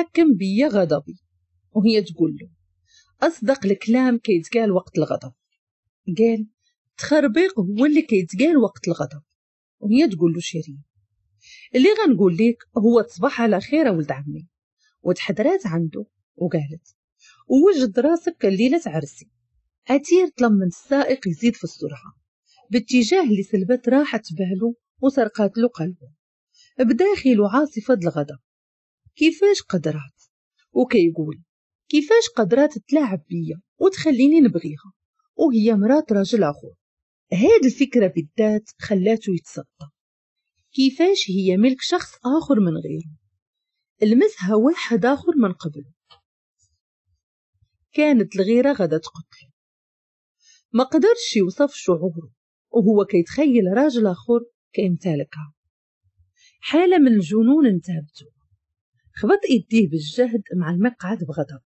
يتحكم بيا غضبي وهي تقول له أصدق الكلام كيتقال وقت الغضب قال تخربيق هو اللي كيتقال وقت الغضب وهي تقول له شيرين اللي غنقول لك هو تصبح على خير ولد عمي وتحضرات عنده وقالت ووجد راسك الليلة عرسي أتير طلب من السائق يزيد في السرعة باتجاه اللي سلبت راحة باله وسرقات له قلبه بداخله عاصفة الغضب كيفاش قدرات وكيقول كيفاش قدرات تلاعب بيا وتخليني نبغيها وهي مرات راجل آخر هاد الفكرة بالذات خلاتو يتصدى كيفاش هي ملك شخص آخر من غيره لمسها واحد آخر من قبله كانت الغيرة غدا تقتل ما قدرش يوصف شعوره وهو كيتخيل راجل آخر كيمتلكها حالة من الجنون انتابته خبط إيديه بالجهد مع المقعد بغضب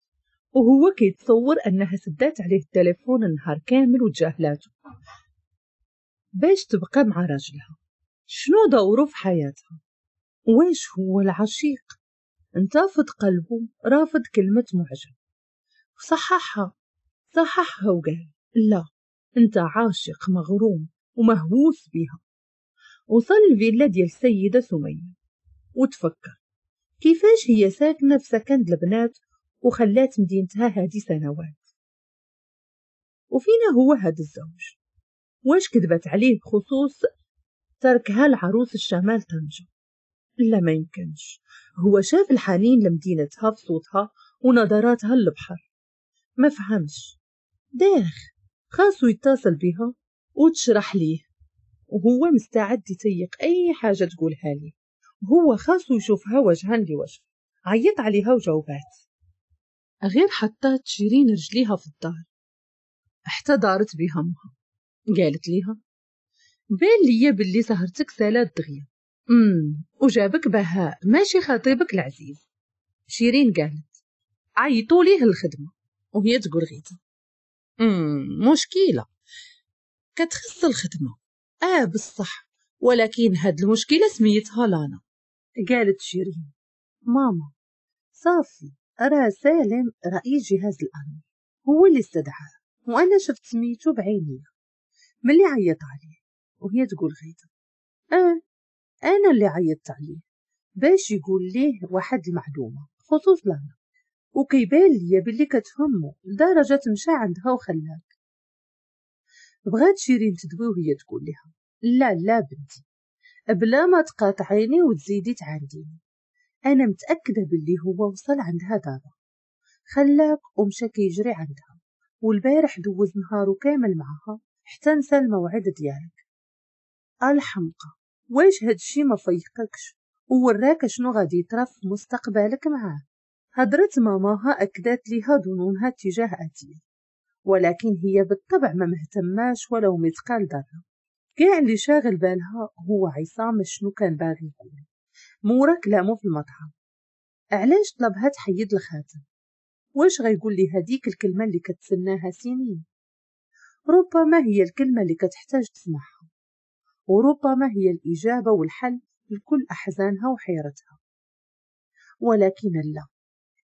وهو كيتصور أنها سدات عليه التليفون النهار كامل وتجاهلاته باش تبقى مع راجلها شنو دوره في حياتها واش هو العشيق انتفض قلبه رافض كلمة معجب صححها صححها وقال لا انت عاشق مغروم ومهووس بها وصل الفيلا ديال السيدة سمية وتفكر كيفاش هي ساكنة في سكن البنات وخلات مدينتها هذه سنوات وفينا هو هذا الزوج واش كذبت عليه بخصوص تركها لعروس الشمال طنجة لا ما يمكنش هو شاف الحنين لمدينتها بصوتها ونظراتها للبحر ما فهمش داخ خاصو يتصل بها وتشرح ليه وهو مستعد يطيق أي حاجة تقولها ليه هو خاصو يشوفها وجها لوجه عيط عليها وجاوبات غير حتى شيرين رجليها في الدار احتضرت مها قالت ليها بان ليا باللي سهرتك سالات دغيا امم وجابك بهاء ماشي خطيبك العزيز شيرين قالت عيطوا ليه الخدمه وهي تقول غيتا امم مشكله كتخص الخدمه اه بصح ولكن هاد المشكله سميتها لانا قالت شيرين ماما صافي أرى سالم رئيس جهاز الأمن هو اللي استدعاه وأنا شفت سميتو بعيني ملي عيط عليه وهي تقول غيدا آه أنا اللي عيطت عليه باش يقول ليه واحد المعلومة خصوص لنا وكيبان ليا بلي كتهمو لدرجة مشى عندها وخلاك بغات شيرين تدوي وهي تقول لها لا لا بنتي بلا ما تقاطعيني وتزيدي تعانديني أنا متأكدة باللي هو وصل عندها دابا خلاك ومشى كيجري عندها والبارح دوز نهارو كامل معها حتى نسى الموعد ديالك الحمقى واش هادشي ما فيقكش ووراك شنو غادي يطرا في مستقبلك معاه هضرت ماماها أكدت ليها ظنونها تجاه اتيه ولكن هي بالطبع ما مهتماش ولو مثقال ذرة كان اللي شاغل بالها هو عصام شنو كان باغي يقول مو كلامه في المطعم علاش طلبها تحيد الخاتم واش غيقول لي هذيك الكلمة اللي كتسناها سنين ربما هي الكلمة اللي كتحتاج تسمعها وربما هي الإجابة والحل لكل أحزانها وحيرتها ولكن لا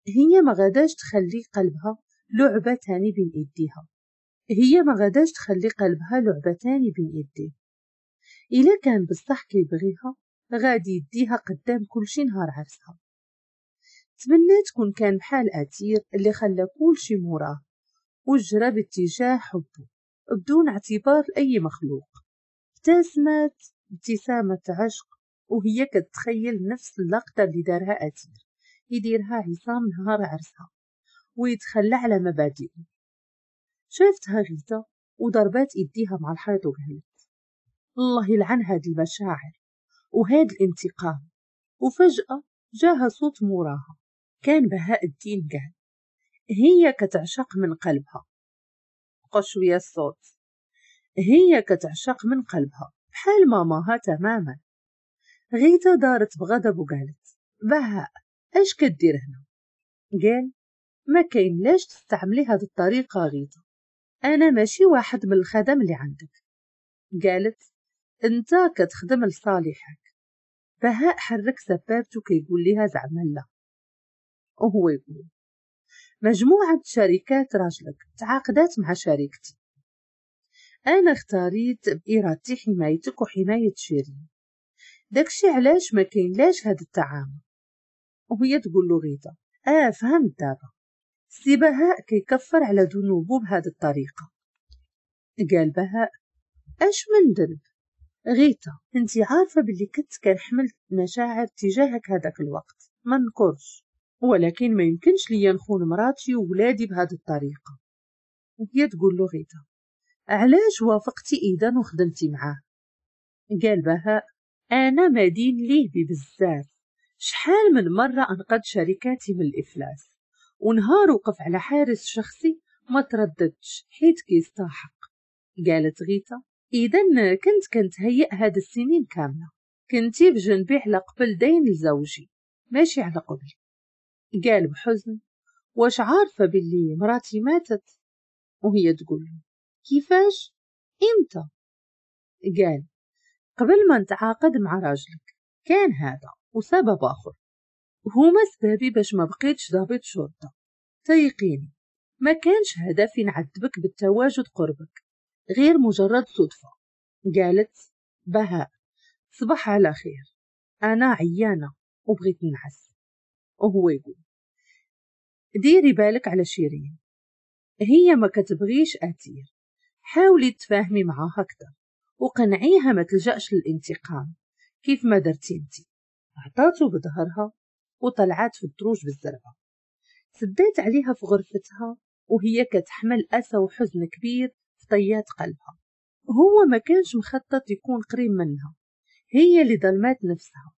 هي ما غاداش تخلي قلبها لعبة تاني بين إيديها هي ما غاداش تخلي قلبها لعبة تاني بين إيديه إلا كان بصح كيبغيها غادي يديها قدام كلشي نهار عرسها تمنى تكون كان بحال أثير اللي خلى كلشي موراه وجرى باتجاه حبه بدون اعتبار لأي مخلوق ابتسمت ابتسامة عشق وهي كتخيل نفس اللقطة اللي دارها أثير يديرها عصام نهار عرسها ويتخلى على مبادئه شافتها غيتا وضربات إيديها مع الحيط وقالت الله يلعن هاد المشاعر وهاد الانتقام وفجأة جاها صوت موراها كان بهاء الدين قال هي كتعشق من قلبها قشوية الصوت هي كتعشق من قلبها بحال ماماها تماما غيتا دارت بغضب وقالت بهاء اش كدير هنا قال ما كاين لاش تستعملي هاد الطريقة غيتا انا ماشي واحد من الخدم اللي عندك قالت انت كتخدم لصالحك بهاء حرك سبابته كيقول لها زعما لا وهو يقول مجموعة شركات راجلك تعاقدات مع شركتي أنا اختاريت بإرادتي حمايتك وحماية شيرين داكشي علاش ما كاينلاش هاد التعامل وهي تقول له غيدا اه فهمت دابا سي بهاء كيكفر على ذنوبه بهاد الطريقة قال بهاء اش من ذنب غيتا انت عارفه باللي كنت كنحمل مشاعر تجاهك هذاك الوقت ما نكرش ولكن ما يمكنش ليا نخون مراتي وولادي بهذه الطريقه وهي تقول له غيتا علاش وافقتي اذا وخدمتي معاه قال بهاء انا مدين ليه ببزاف شحال من مره انقذ شركاتي من الافلاس ونهار وقف على حارس شخصي ما ترددش حيت كيستحق قالت غيتا اذا كنت كنتهيئ هاد السنين كامله كنتي بجنبي على قبل دين لزوجي ماشي على قبل قال بحزن واش عارفه باللي مراتي ماتت وهي تقول كيفاش امتى قال قبل ما نتعاقد مع راجلك كان هذا وسبب اخر هما سبابي باش ما بقيتش ضابط شرطه تيقيني ما كانش هدفي نعذبك بالتواجد قربك غير مجرد صدفة قالت بهاء صباح على خير أنا عيانة وبغيت نعس وهو يقول ديري بالك على شيرين هي ما كتبغيش أثير حاولي تفاهمي معاها أكثر وقنعيها ما تلجأش للانتقام كيف ما درتي انتي عطاتو بظهرها وطلعت في الدروج بالزربة سديت عليها في غرفتها وهي كتحمل أسى وحزن كبير طيات قلبها هو ما كانش مخطط يكون قريب منها هي اللي ظلمات نفسها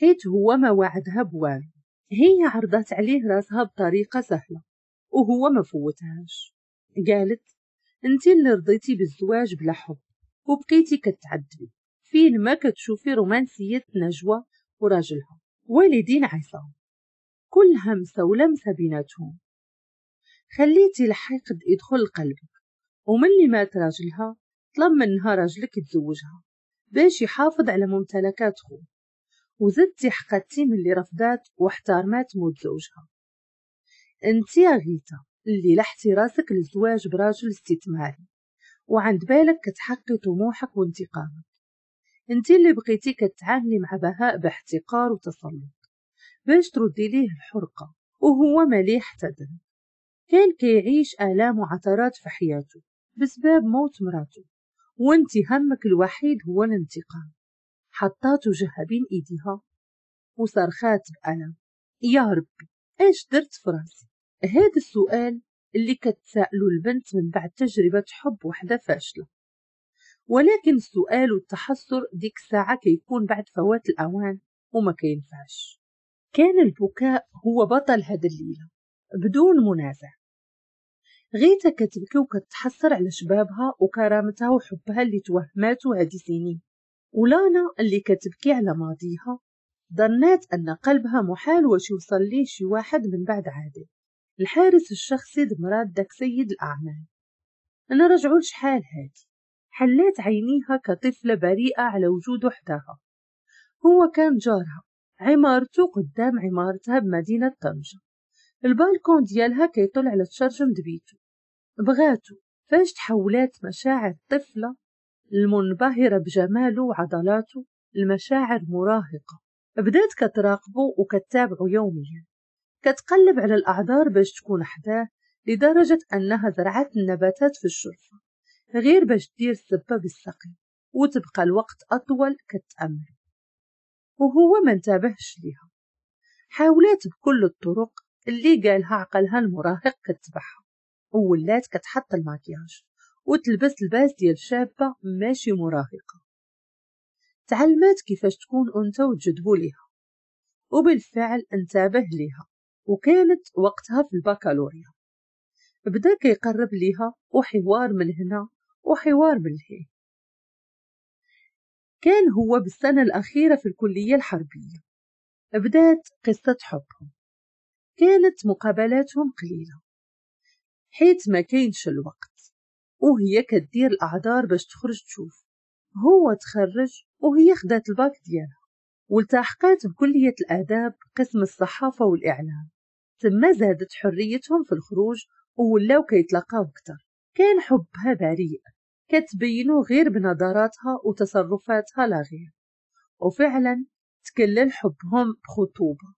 حيت هو ما وعدها بوالو هي عرضت عليه راسها بطريقة سهلة وهو ما فوتهاش قالت انت اللي رضيتي بالزواج بلا حب وبقيتي كتعذبي فين ما كتشوفي رومانسية نجوى وراجلها والدين عصام كل همسة ولمسة بيناتهم خليتي الحقد يدخل لقلبك ومن اللي مات راجلها طلب منها راجلك يتزوجها باش يحافظ على ممتلكات خو وزدتي حقدتي من اللي رفضات واحترمات موت زوجها انت يا غيتا اللي لحتي راسك للزواج براجل استثماري وعند بالك كتحقي طموحك وانتقامك انت اللي بقيتي كتعاملي مع بهاء باحتقار وتسلط باش تردي ليه الحرقة وهو مليح تدن كان كيعيش آلام وعثرات في حياته بسبب موت مراته وانت همك الوحيد هو الانتقام حطات وجهها بين ايديها وصرخات بألم يا ربي ايش درت فراس هاد السؤال اللي كتسألو البنت من بعد تجربة حب وحدة فاشلة ولكن السؤال والتحسر ديك الساعة كيكون بعد فوات الأوان وما كينفعش كان البكاء هو بطل هاد الليلة بدون منازع غيتا كتبكي وكتحسر على شبابها وكرامتها وحبها اللي توهماتو هادي سنين ولانا اللي كتبكي على ماضيها ظنات أن قلبها محال واش يوصل ليه شي واحد من بعد عادي الحارس الشخصي دمراد داك سيد الأعمال أنا رجعوا شحال هادي حلات عينيها كطفلة بريئة على وجود وحدها هو كان جارها عمارته قدام عمارتها بمدينة طنجة البالكون ديالها كيطل على تشرجم دبيتو بغاته فاش تحولات مشاعر طفلة المنبهرة بجماله وعضلاته لمشاعر مراهقة بدات كتراقبه وكتابعه يوميا كتقلب على الأعذار باش تكون حداه لدرجة أنها زرعت النباتات في الشرفة غير باش تدير السبة بالسقي وتبقى الوقت أطول كتأمل وهو ما انتبهش ليها حاولات بكل الطرق اللي قالها عقلها المراهق كتبعها وولات كتحط الماكياج وتلبس الباس ديال شابة ماشي مراهقة تعلمات كيفاش تكون أنثى وتجذبو ليها وبالفعل انتبه ليها وكانت وقتها في البكالوريا بدا كيقرب ليها وحوار من هنا وحوار من هنا كان هو بالسنة الأخيرة في الكلية الحربية بدات قصة حبهم كانت مقابلاتهم قليلة حيت ما كاينش الوقت وهي كدير الأعذار باش تخرج تشوف هو تخرج وهي خدات الباك ديالها والتحقات بكلية الآداب قسم الصحافة والإعلام تما زادت حريتهم في الخروج وولاو كيتلاقاو أكثر كان حبها بريء كتبينو غير بنظراتها وتصرفاتها لا غير وفعلا تكلل حبهم بخطوبة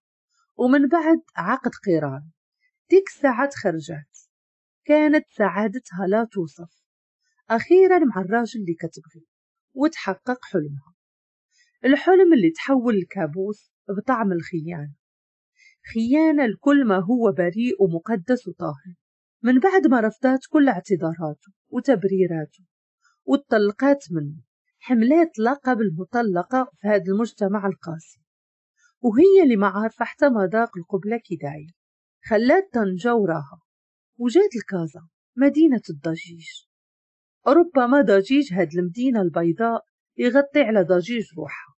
ومن بعد عقد قران ديك الساعة خرجت كانت سعادتها لا توصف أخيرا مع الراجل اللي كتبغي وتحقق حلمها الحلم اللي تحول لكابوس بطعم الخيانة خيانة لكل ما هو بريء ومقدس وطاهر من بعد ما رفضت كل اعتذاراته وتبريراته وتطلقات منه حملات لقب المطلقة في هذا المجتمع القاسي وهي اللي ما عارفة حتى ما ضاق القبلة كداية خلات تنجو وراها وجات الكازا مدينة الضجيج ربما ضجيج هاد المدينة البيضاء يغطي على ضجيج روحها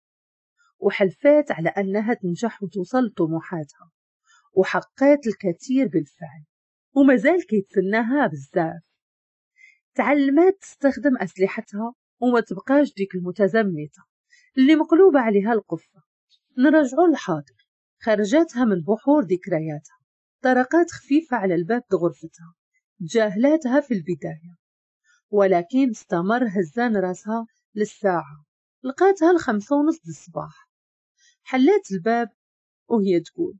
وحلفات على أنها تنجح وتوصل لطموحاتها وحققت الكثير بالفعل ومازال كيتسناها بزاف تعلمات تستخدم أسلحتها وما تبقاش ديك المتزمتة اللي مقلوبة عليها القفة نرجعو للحاضر خرجتها من بحور ذكرياتها طرقات خفيفة على الباب غرفتها جاهلاتها في البداية ولكن استمر هزان راسها للساعة لقاتها الخمسة ونص الصباح حلات الباب وهي تقول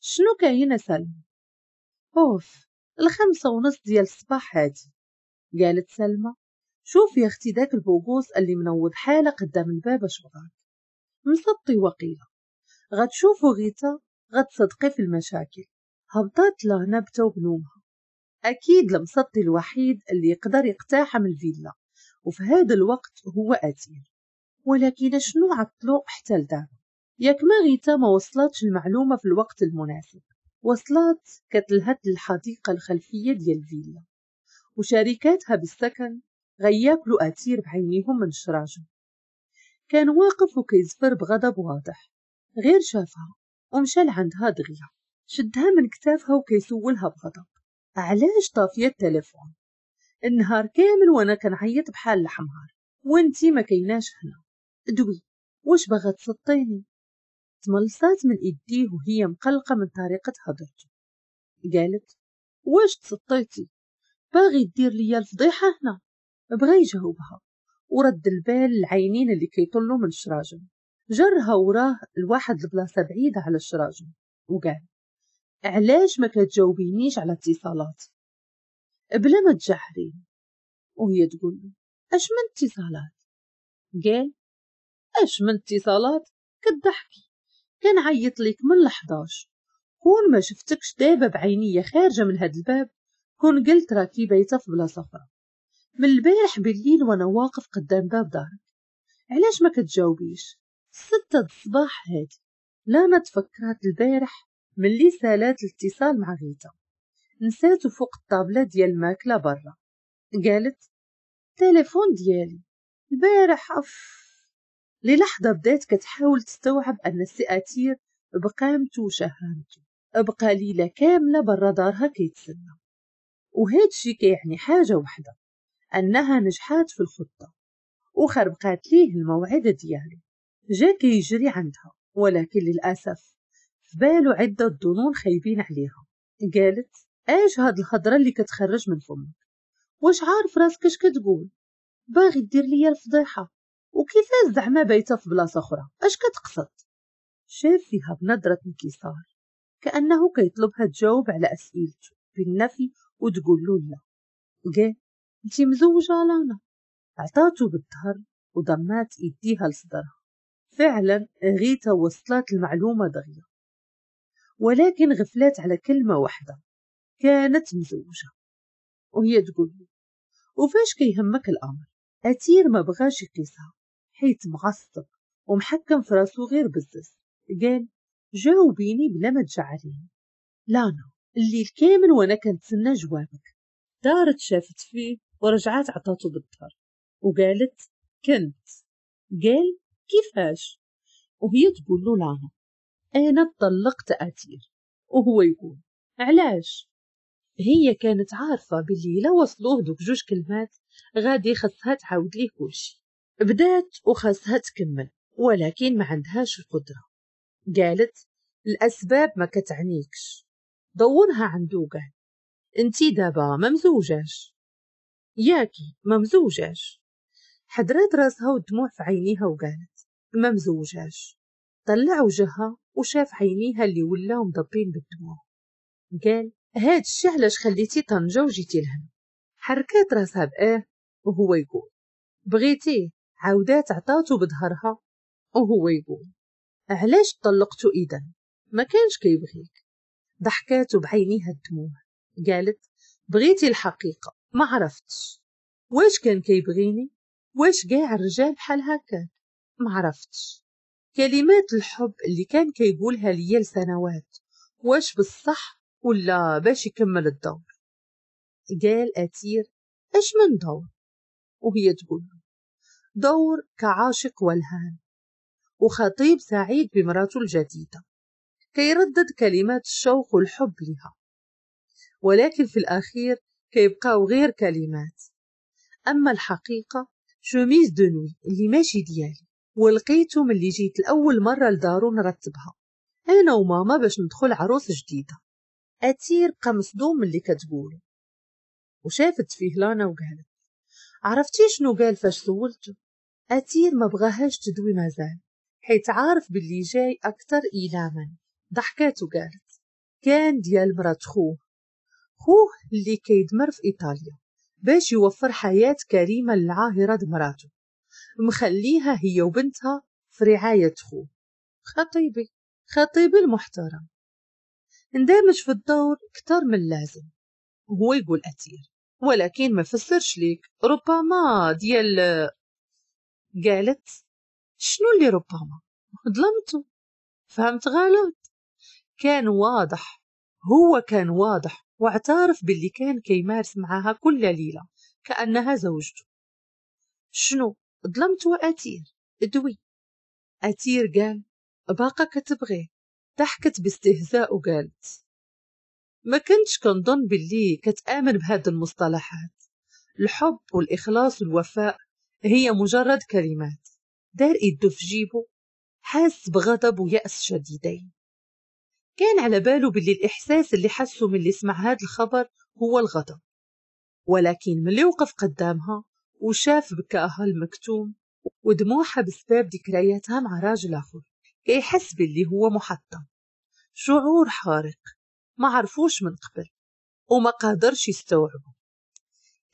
شنو كاين سلمى أوف الخمسة ونص ديال الصباح هادي قالت سلمى شوف يا اختي داك البوغوس اللي منوض حالة قدام الباب اش بغاك مسطي وقيلة غتشوفو غيتا غتصدقي في المشاكل هبطت بتوب بنومها أكيد المسطي الوحيد اللي يقدر يقتحم الفيلا وفي هذا الوقت هو أثير ولكن شنو عطلو حتى لدار ياك ما غيتا ما وصلتش المعلومة في الوقت المناسب وصلت كتلهت الحديقة الخلفية ديال الفيلا وشركاتها بالسكن غياكلو أثير بعينيهم من شراجم كان واقف وكيزفر بغضب واضح غير شافها ومشى لعندها دغيا شدها من كتافها وكيسولها بغضب علاش طافية التليفون النهار كامل وانا كنعيط بحال الحمار وانتي ما كيناش هنا دوي واش باغا تسطيني تملصات من ايديه وهي مقلقة من طريقة هضرته قالت واش تسطيتي باغي دير ليا الفضيحة هنا بغا يجاوبها ورد البال العينين اللي كيطلوا من الشراجم جرها وراه لواحد البلاصة بعيدة على الشراجم وقال علاش ما كتجاوبينيش على اتصالاتي بلا ما تجحري وهي تقول اش من اتصالات قال اش من اتصالات كتضحكي عيط لك من لحظاش كون ما شفتكش دابا بعينيا خارجه من هاد الباب كون قلت راكي بايته في بلاصه من البارح بالليل وانا واقف قدام باب دارك علاش ما كتجاوبيش ستة الصباح هادي لا ما تفكرت البارح ملي سالات الاتصال مع غيتا نساتو فوق الطابلة ديال الماكلة برا قالت تليفون ديالي البارح اف للحظة بدات كتحاول تستوعب أن السي أتير بقى متوشهمتو بقى ليلة كاملة برا دارها كيتسنى وهاد الشي كيعني حاجة وحدة أنها نجحات في الخطة وخربقات ليه الموعد ديالو جا كيجري عندها ولكن للأسف بالو عدة ضنون خايبين عليها قالت ايش هاد الخضرة اللي كتخرج من فمك واش عارف راسك اش كتقول باغي دير ليا الفضيحة وكيف زعما بايتة في بلاصة أخرى اش كتقصد شاف فيها بنظرة انكسار كأنه كيطلبها تجاوب على أسئلته بالنفي وتقول له لا قال انت مزوجة لانا عطاتو بالظهر وضمات ايديها لصدرها فعلا غيتا وصلت المعلومة دغيا ولكن غفلات على كلمة واحدة كانت مزوجة وهي تقول له وفاش كيهمك الأمر أتير ما بغاش يقيسها حيت معصب ومحكم في راسو غير بزز قال جاوبيني بلا ما تجعليني لانا الليل كامل وانا كنتسنى جوابك دارت شافت فيه ورجعت عطاتو بالدار وقالت كنت قال كيفاش وهي تقول له لانا أنا اتطلقت أتير وهو يقول علاش هي كانت عارفة باللي لو وصلوه دوك جوج كلمات غادي خصها تعاود ليه كلشي بدات وخاصها تكمل ولكن ما عندهاش القدرة قالت الأسباب ما كتعنيكش دورها عندو قال انتي دابا ممزوجاش ياكي ممزوجاش حضرات راسها والدموع في عينيها وقالت ممزوجاش طلع وجهها وشاف عينيها اللي ولاو مضبين بالدموع قال هاد الشي علاش خليتي طنجة وجيتي لهنا حركات راسها بآه وهو يقول بغيتيه عاودات عطاتو بظهرها وهو يقول علاش طلقتو إذا ما كانش كيبغيك ضحكات بعينيها الدموع قالت بغيتي الحقيقة ما عرفتش واش كان كيبغيني واش كاع الرجال بحال هكاك ما عرفتش كلمات الحب اللي كان كيقولها ليا لسنوات واش بالصح ولا باش يكمل الدور قال أثير أش من دور وهي تقول دور كعاشق والهان وخطيب سعيد بمراته الجديدة كيردد كلمات الشوق والحب لها ولكن في الأخير كيبقاو غير كلمات أما الحقيقة شوميز دنوي اللي ماشي ديالي ولقيتو ملي جيت لأول مرة لدارو نرتبها أنا وماما باش ندخل عروس جديدة أتير بقى مصدوم ملي كتقولو وشافت فيه لانا وقالت عرفتي شنو قال فاش سولته أتير ما بغاهاش تدوي مازال حيت عارف باللي جاي أكتر إيلاما ضحكات وقالت كان ديال مرات خوه خوه اللي كيدمر في إيطاليا باش يوفر حياة كريمة للعاهرة دمراته مخليها هي وبنتها في رعاية خوه خطيبي خطيبي المحترم اندمج في الدور كتر من اللازم هو يقول أثير ولكن ما فسرش ليك ربما ديال قالت شنو اللي ربما ظلمته فهمت غلط كان واضح هو كان واضح واعترف باللي كان كيمارس معاها كل ليلة كأنها زوجته شنو ظلمت أتير دوي أثير قال باقا كتبغي ضحكت باستهزاء وقالت ما كنتش كنظن باللي كتآمن بهاد المصطلحات الحب والإخلاص والوفاء هي مجرد كلمات دار يدو في جيبه حاس بغضب ويأس شديدين كان على باله باللي الإحساس اللي حسه من اللي سمع هاد الخبر هو الغضب ولكن ملي وقف قدامها وشاف بكاها المكتوم ودموعها بسبب ذكرياتها مع راجل آخر كيحس إيه باللي هو محطم شعور حارق ما عرفوش من قبل وما قادرش يستوعبه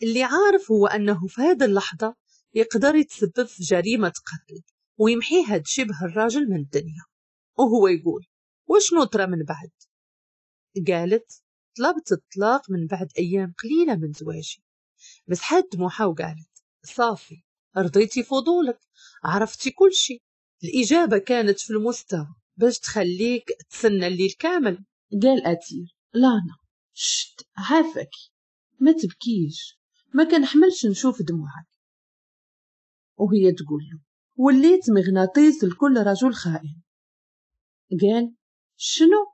اللي عارف هو أنه في هذه اللحظة يقدر يتسبب في جريمة قتل ويمحي هاد شبه الراجل من الدنيا وهو يقول وش نطرى من بعد قالت طلبت الطلاق من بعد أيام قليلة من زواجي حد دموعها وقالت صافي رضيتي فضولك عرفتي كل شيء الإجابة كانت في المستوى باش تخليك تسنى الليل كامل قال أتير لانا شت عافك ما تبكيش ما كنحملش نشوف دموعك وهي تقول له وليت مغناطيس لكل رجل خائن قال شنو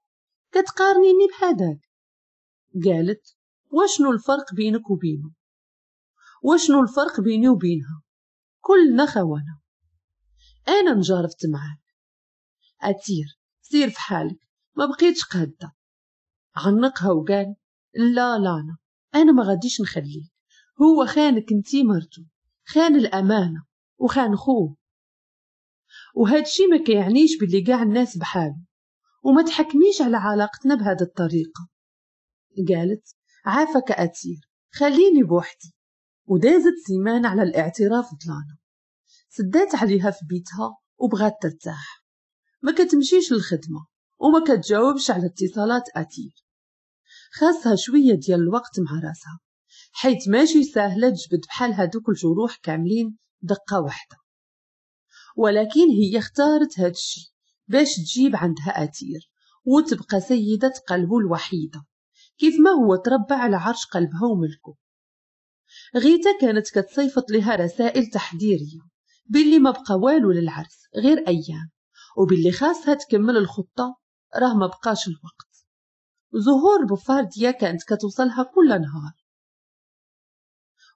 كتقارنيني بهذاك قالت واشنو الفرق بينك وبينه وشنو الفرق بيني وبينها كلنا خوانا انا نجرفت معاك أتير سير في حالك ما بقيتش قادة عنقها وقال لا لانا أنا ما غاديش نخليك هو خانك انتي مرتو خان الأمانة وخان خوه وهادشي ما كيعنيش باللي كاع الناس بحالو وما تحكميش على علاقتنا بهاد الطريقة قالت عافك أتير خليني بوحدي ودازت سيمان على الاعتراف ضلانا سدات عليها في بيتها وبغات ترتاح ما كتمشيش للخدمة وما كتجاوبش على اتصالات أثير خاصها شوية ديال الوقت مع راسها حيت ماشي ساهلة تجبد بحال هادوك الجروح كاملين دقة واحدة ولكن هي اختارت هادشي باش تجيب عندها أثير وتبقى سيدة قلبه الوحيدة كيف ما هو تربى على عرش قلبها وملكه غيتا كانت كتصيفط لها رسائل تحذيرية باللي ما بقى والو للعرس غير أيام وباللي خاصها تكمل الخطة راه ما بقاش الوقت زهور بوفارديا كانت كتوصلها كل نهار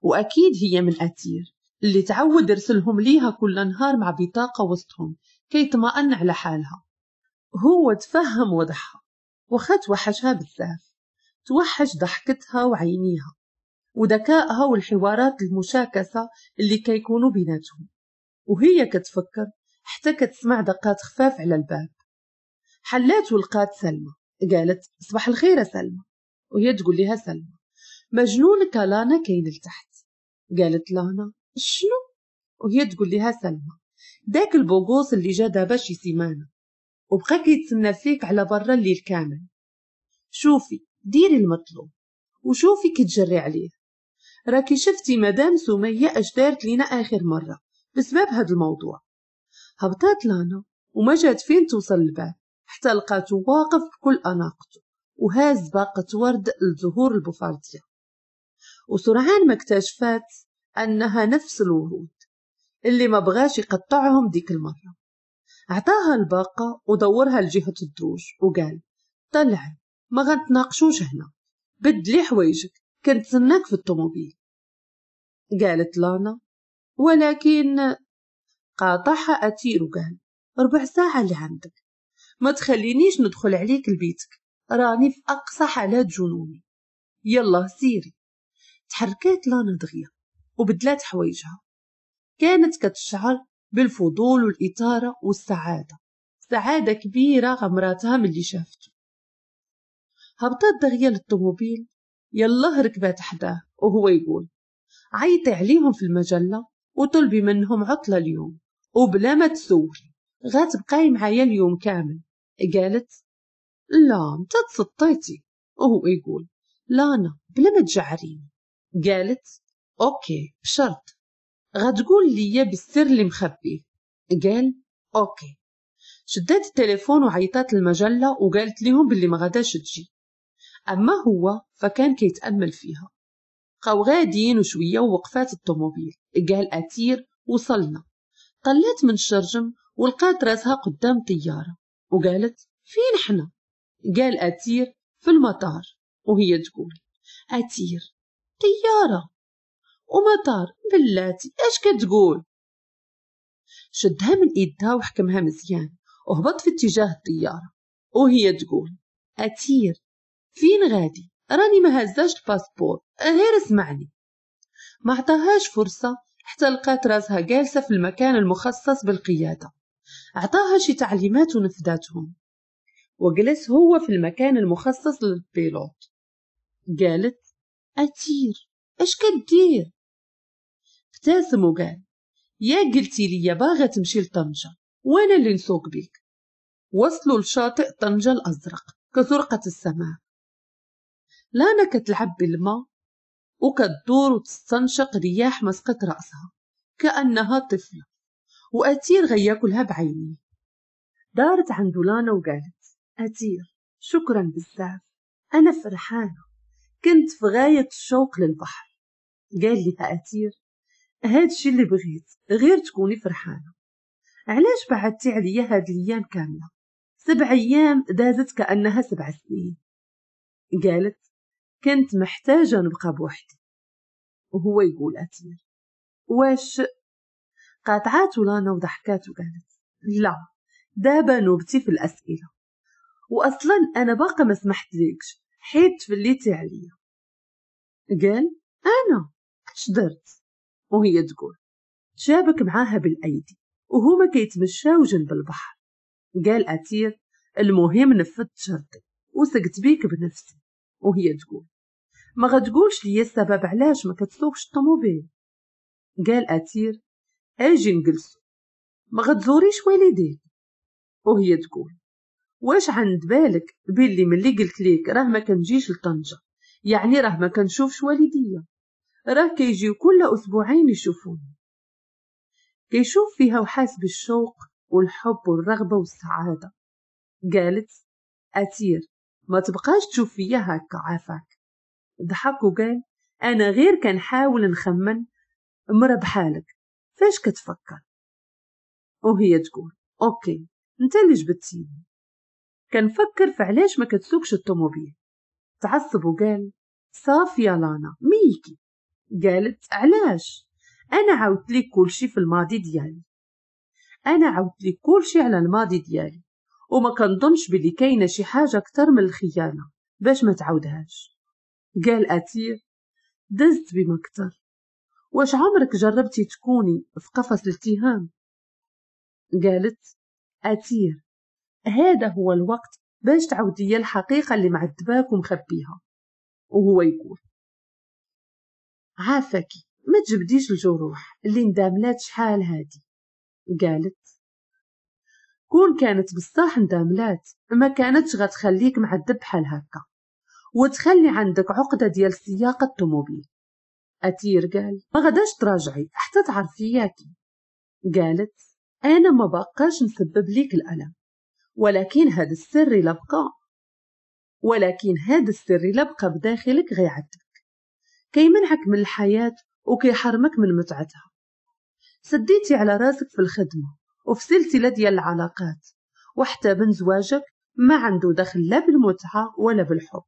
وأكيد هي من أثير اللي تعود يرسلهم ليها كل نهار مع بطاقة وسطهم كي يطمئن على حالها هو تفهم وضعها وخد وحشها بزاف توحش ضحكتها وعينيها وذكائها والحوارات المشاكسة اللي كيكونوا بيناتهم وهي كتفكر حتى كتسمع دقات خفاف على الباب حلات ولقات سلمى قالت صباح الخير سلمى وهي تقول لها سلمى مجنونك لانا كاين لتحت قالت لانا شنو وهي تقول لها سلمى داك البوغوس اللي جا دابا شي سيمانه وبقى كيتسنى فيك على برا الليل كامل شوفي ديري المطلوب وشوفي كتجري عليه راكي شفتي مدام سمية اش دارت لينا آخر مرة بسبب هاد الموضوع هبطات لانا وما جات فين توصل الباب حتى لقاتو واقف بكل أناقته وهاز باقة ورد لزهور البوفاردية وسرعان ما اكتشفات أنها نفس الورود اللي ما بغاش يقطعهم ديك المرة عطاها الباقة ودورها لجهة الدروج وقال طلعي ما غنتناقشوش هنا بدلي حوايجك كنتسناك في الطوموبيل قالت لانا ولكن قاطعها أتير وقال ربع ساعة اللي عندك ما تخلينيش ندخل عليك لبيتك راني في أقصى حالات جنوني يلا سيري تحركات لانا دغيا وبدلات حوايجها كانت كتشعر بالفضول والإثارة والسعادة سعادة كبيرة غمراتها من اللي شافته هبطت دغيا للطوموبيل يلا ركبات حداه وهو يقول عيطي عليهم في المجلة وطلبي منهم عطلة اليوم وبلا ما تسولي غتبقاي بقاي معايا اليوم كامل قالت لا انت تسطيتي وهو يقول لا انا بلا ما تجعريني قالت اوكي بشرط غتقول لي بالسر اللي مخبيه قال اوكي شدات التليفون وعيطات المجلة وقالت لهم باللي ما غداش تجي أما هو فكان كيتأمل فيها بقاو غاديين وشوية ووقفات الطوموبيل قال أتير وصلنا طلعت من الشرجم ولقات راسها قدام طيارة وقالت فين حنا قال أتير في المطار وهي تقول أتير طيارة ومطار بلاتي اش كتقول شدها من ايدها وحكمها مزيان وهبط في اتجاه الطيارة وهي تقول أتير فين غادي راني ما هزاش الباسبور غير اسمعني ما عطاهاش فرصة حتى لقات راسها جالسة في المكان المخصص بالقيادة عطاها شي تعليمات ونفذتهم وجلس هو في المكان المخصص للبيلوت قالت أتير اش كدير ابتسم وقال يا قلتي لي باغا تمشي لطنجة وانا اللي نسوق بيك وصلوا لشاطئ طنجة الأزرق كزرقة السماء لانا كتلعب بالماء وكتدور وتستنشق رياح مسقط رأسها كأنها طفلة وأتير غياكلها بعيني دارت عند لانا وقالت أتير شكرا بزاف أنا فرحانة كنت في غاية الشوق للبحر قال لها أتير هاد الشي اللي بغيت غير تكوني فرحانة علاش بعدتي عليا هاد الأيام كاملة سبع أيام دازت كأنها سبع سنين قالت كنت محتاجة نبقى بوحدي وهو يقول أتير واش قاطعات ولانا وضحكات وقالت لا دابا نوبتي في الأسئلة وأصلا أنا باقا ما سمحت ليكش حيت فليتي عليا قال أنا اش درت وهي تقول شابك معاها بالأيدي وهما كيتمشاو جنب البحر قال أتير المهم نفذت شرطي وسقت بيك بنفسي وهي تقول ما غتقولش ليا السبب علاش ما كتسوقش الطوموبيل قال اتير أجي نجلسو ما غتزوريش والديك وهي تقول واش عند بالك بلي ملي قلت ليك راه ما كنجيش لطنجة يعني راه ما كنشوفش والديا راه كيجيو كل أسبوعين يشوفوني كيشوف فيها وحاس بالشوق والحب والرغبة والسعادة قالت أتير ما تبقاش تشوف فيا هكا عافاك ضحك وقال أنا غير كنحاول نخمن مرة بحالك فاش كتفكر وهي تقول أوكي انت اللي جبتيني كنفكر فعلاش ما كتسوقش الطوموبيل تعصب وقال صافي يا لانا ميكي قالت علاش انا عاودت لك شي في الماضي ديالي انا عاودت لك شي على الماضي ديالي وما كنظنش بلي كاينه شي حاجه اكثر من الخيانه باش ما تعودهاش قال أتير دزت بما كتر واش عمرك جربتي تكوني في قفص الاتهام قالت أتير هذا هو الوقت باش تعودي الحقيقة اللي معذباك ومخبيها وهو يقول عافاكي ما تجبديش الجروح اللي نداملات شحال هادي قالت كون كانت بصح ندملات ما كانتش غتخليك معذب بحال هكا وتخلي عندك عقدة ديال سياقة الطوموبيل أتير قال ما غداش تراجعي حتى تعرفي ياكي قالت أنا ما بقاش نسبب ليك الألم ولكن هذا السر لبقى ولكن هذا السر لبقى بداخلك غيعدك كيمنعك من الحياة وكيحرمك من متعتها سديتي على راسك في الخدمة وفي سلسلة ديال العلاقات وحتى بن زواجك ما عنده دخل لا بالمتعة ولا بالحب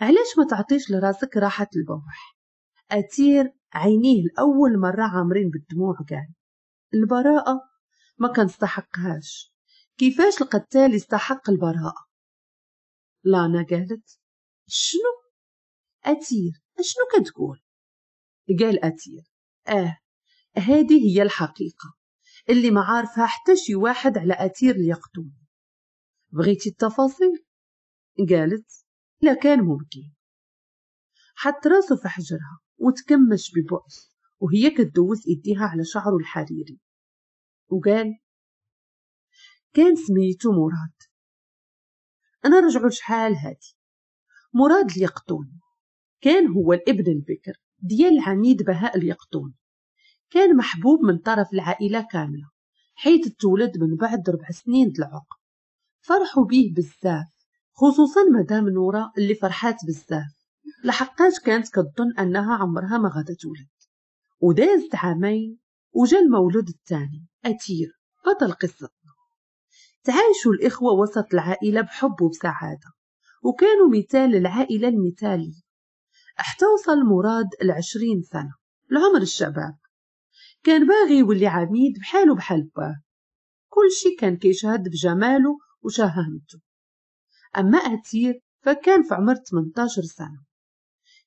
علاش ما تعطيش لراسك راحة البوح أتير عينيه لأول مرة عامرين بالدموع قال البراءة ما كان استحقهاش كيفاش القتال يستحق البراءة لانا قالت شنو أتير أشنو كتقول قال أتير آه هذه هي الحقيقة اللي ما عارفها حتى شي واحد على أثير اليقطون بغيتي التفاصيل قالت لا كان ممكن حط راسه في حجرها وتكمش ببؤس وهي كتدوس إيديها على شعره الحريري وقال كان سميتو مراد أنا رجعوا شحال هادي مراد اليقطون كان هو الابن البكر ديال عميد بهاء اليقطون كان محبوب من طرف العائلة كاملة حيث تولد من بعد ربع سنين دلعق فرحوا بيه بزاف خصوصا مدام نورة اللي فرحات بزاف لحقاش كانت كتظن أنها عمرها ما غادا تولد ودازت عامين وجا المولود الثاني أتير بطل قصتنا تعايشوا الإخوة وسط العائلة بحب وبسعادة وكانوا مثال العائلة المثالية حتى وصل مراد العشرين سنة لعمر الشباب كان باغي يولي عميد بحاله بحال باه كل شي كان كيشهد بجماله وشهامته أما أثير فكان في عمر 18 سنة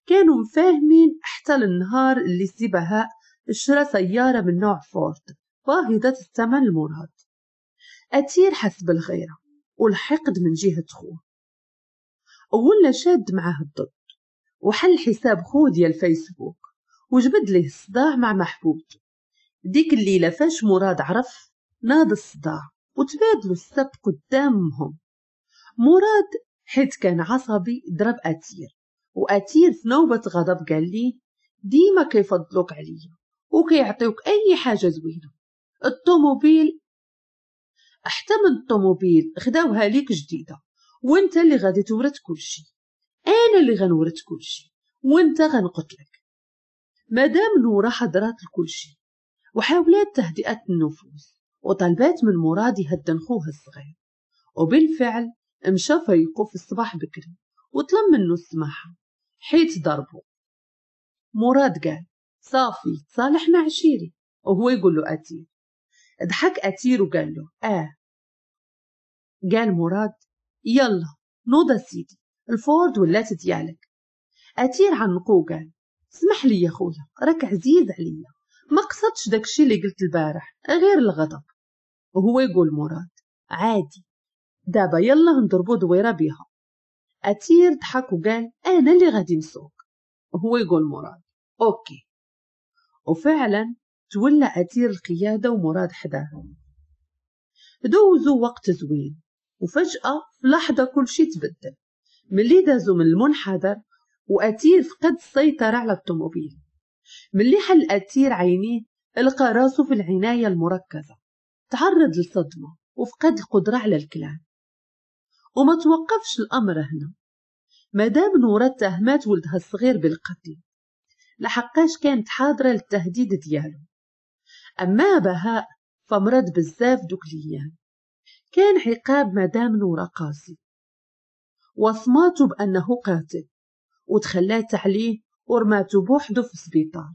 كانوا مفاهمين حتى النهار اللي سيبها بهاء اشترى سيارة من نوع فورد باهظة الثمن المرهق أثير حس بالغيرة والحقد من جهة خوه أولا شاد معاه الضد وحل حساب خوه ديال الفيسبوك وجبد ليه الصداع مع محبوبته ديك الليلة فاش مراد عرف ناد الصداع وتبادلوا السب قدامهم مراد حيت كان عصبي ضرب أتير وأتير في نوبة غضب قال لي ديما كيفضلوك عليا وكيعطيوك أي حاجة زوينة الطوموبيل حتى من الطوموبيل خداوها ليك جديدة وانت اللي غادي تورث كلشي انا اللي غنورث كلشي وانت غنقتلك مادام نورا حضرات لكلشي وحاولت تهدئة النفوس وطلبات من مراد يهدن خوها الصغير وبالفعل مشى فيقو في الصباح بكري وطلب منه السماحة حيت ضربه مراد قال صافي صالحنا عشيري وهو يقول له أتير ضحك أتير وقال له آه قال مراد يلا نوضة سيدي الفورد ولات ديالك أتير عنقو قال اسمح لي يا خويا راك عزيز عليا ما قصدش داكشي اللي قلت البارح غير الغضب وهو يقول مراد عادي دابا يلا نضربو دويرة بيها أتير ضحك وقال أنا اللي غادي نسوق وهو يقول مراد أوكي وفعلا تولى أتير القيادة ومراد حداه دوزوا وقت زوين وفجأة في لحظة كل شي تبدل ملي دازوا من المنحدر وأتير فقد السيطرة على الطوموبيل ملي حل أثير عينيه لقى راسه في العناية المركزة تعرض لصدمة وفقد القدرة على الكلام وما توقفش الأمر هنا مدام نورة تهمات ولدها الصغير بالقتل لحقاش كانت حاضرة للتهديد ديالو أما بهاء فمرض بزاف دوك الأيام كان عقاب مدام نورة قاسي وصماته بأنه قاتل وتخلات عليه ورماتو بوحدو في السبيطار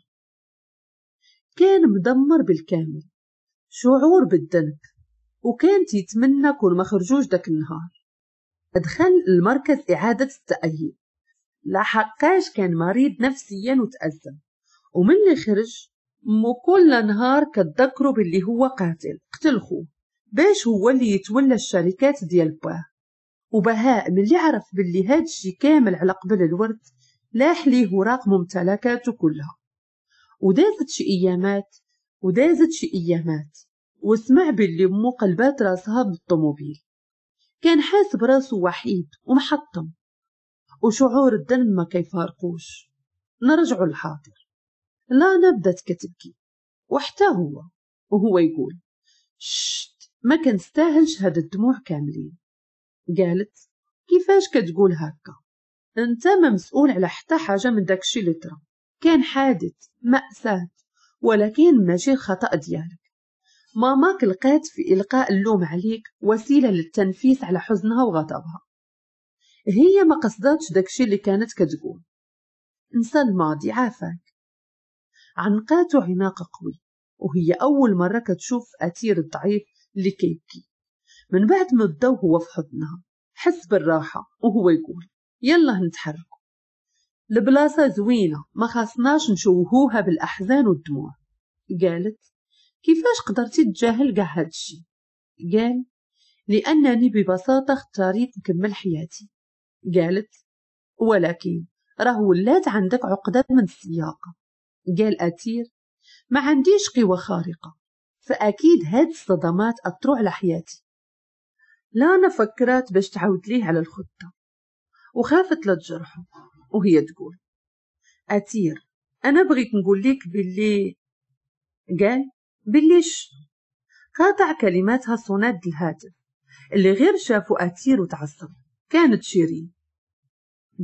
كان مدمر بالكامل شعور بالذنب وكان تيتمنى كون ما خرجوش داك النهار دخل المركز إعادة التأهيل لحقاش كان مريض نفسيا وتأزم ومن اللي خرج مو كل نهار كتذكروا باللي هو قاتل قتل خوه باش هو اللي يتولى الشركات ديال باه وبهاء ملي عرف باللي هاد الشي كامل على قبل الورد لاح ليه وراق ممتلكاته كلها ودازت شي ايامات ودازت شي ايامات وسمع باللي مو قلبات راسها بالطوموبيل كان حاس براسو وحيد ومحطم وشعور الدم ما كيفارقوش نرجع للحاضر لانا بدات كتبكي وحتى هو وهو يقول شت ما كنستاهلش هاد الدموع كاملين قالت كيفاش كتقول هكا انت ما مسؤول على حتى حاجه من داكشي اللي طرا كان حادث ماساه ولكن ماشي الخطا ديالك ماماك لقات في القاء اللوم عليك وسيله للتنفيس على حزنها وغضبها هي ما قصداتش داكشي اللي كانت كتقول انسى الماضي عافاك عنقاتو عناق قوي وهي أول مرة كتشوف أثير الضعيف اللي كيبكي من بعد ما هو في حضنها حس بالراحة وهو يقول يلا نتحرك البلاصة زوينة ما خاصناش نشوهوها بالأحزان والدموع قالت كيفاش قدرتي تجاهل قاع هادشي قال لأنني ببساطة اختاريت نكمل حياتي قالت ولكن راه ولات عندك عقدة من السياقة قال أتير ما عنديش قوى خارقة فأكيد هاد الصدمات أثروا على حياتي لا أنا فكرات باش تعاود ليه على الخطة وخافت لا تجرحه وهي تقول أتير أنا بغيت نقول لك باللي قال بليش قاطع كلماتها صناد الهاتف اللي غير شافوا أتير وتعصب كانت شيرين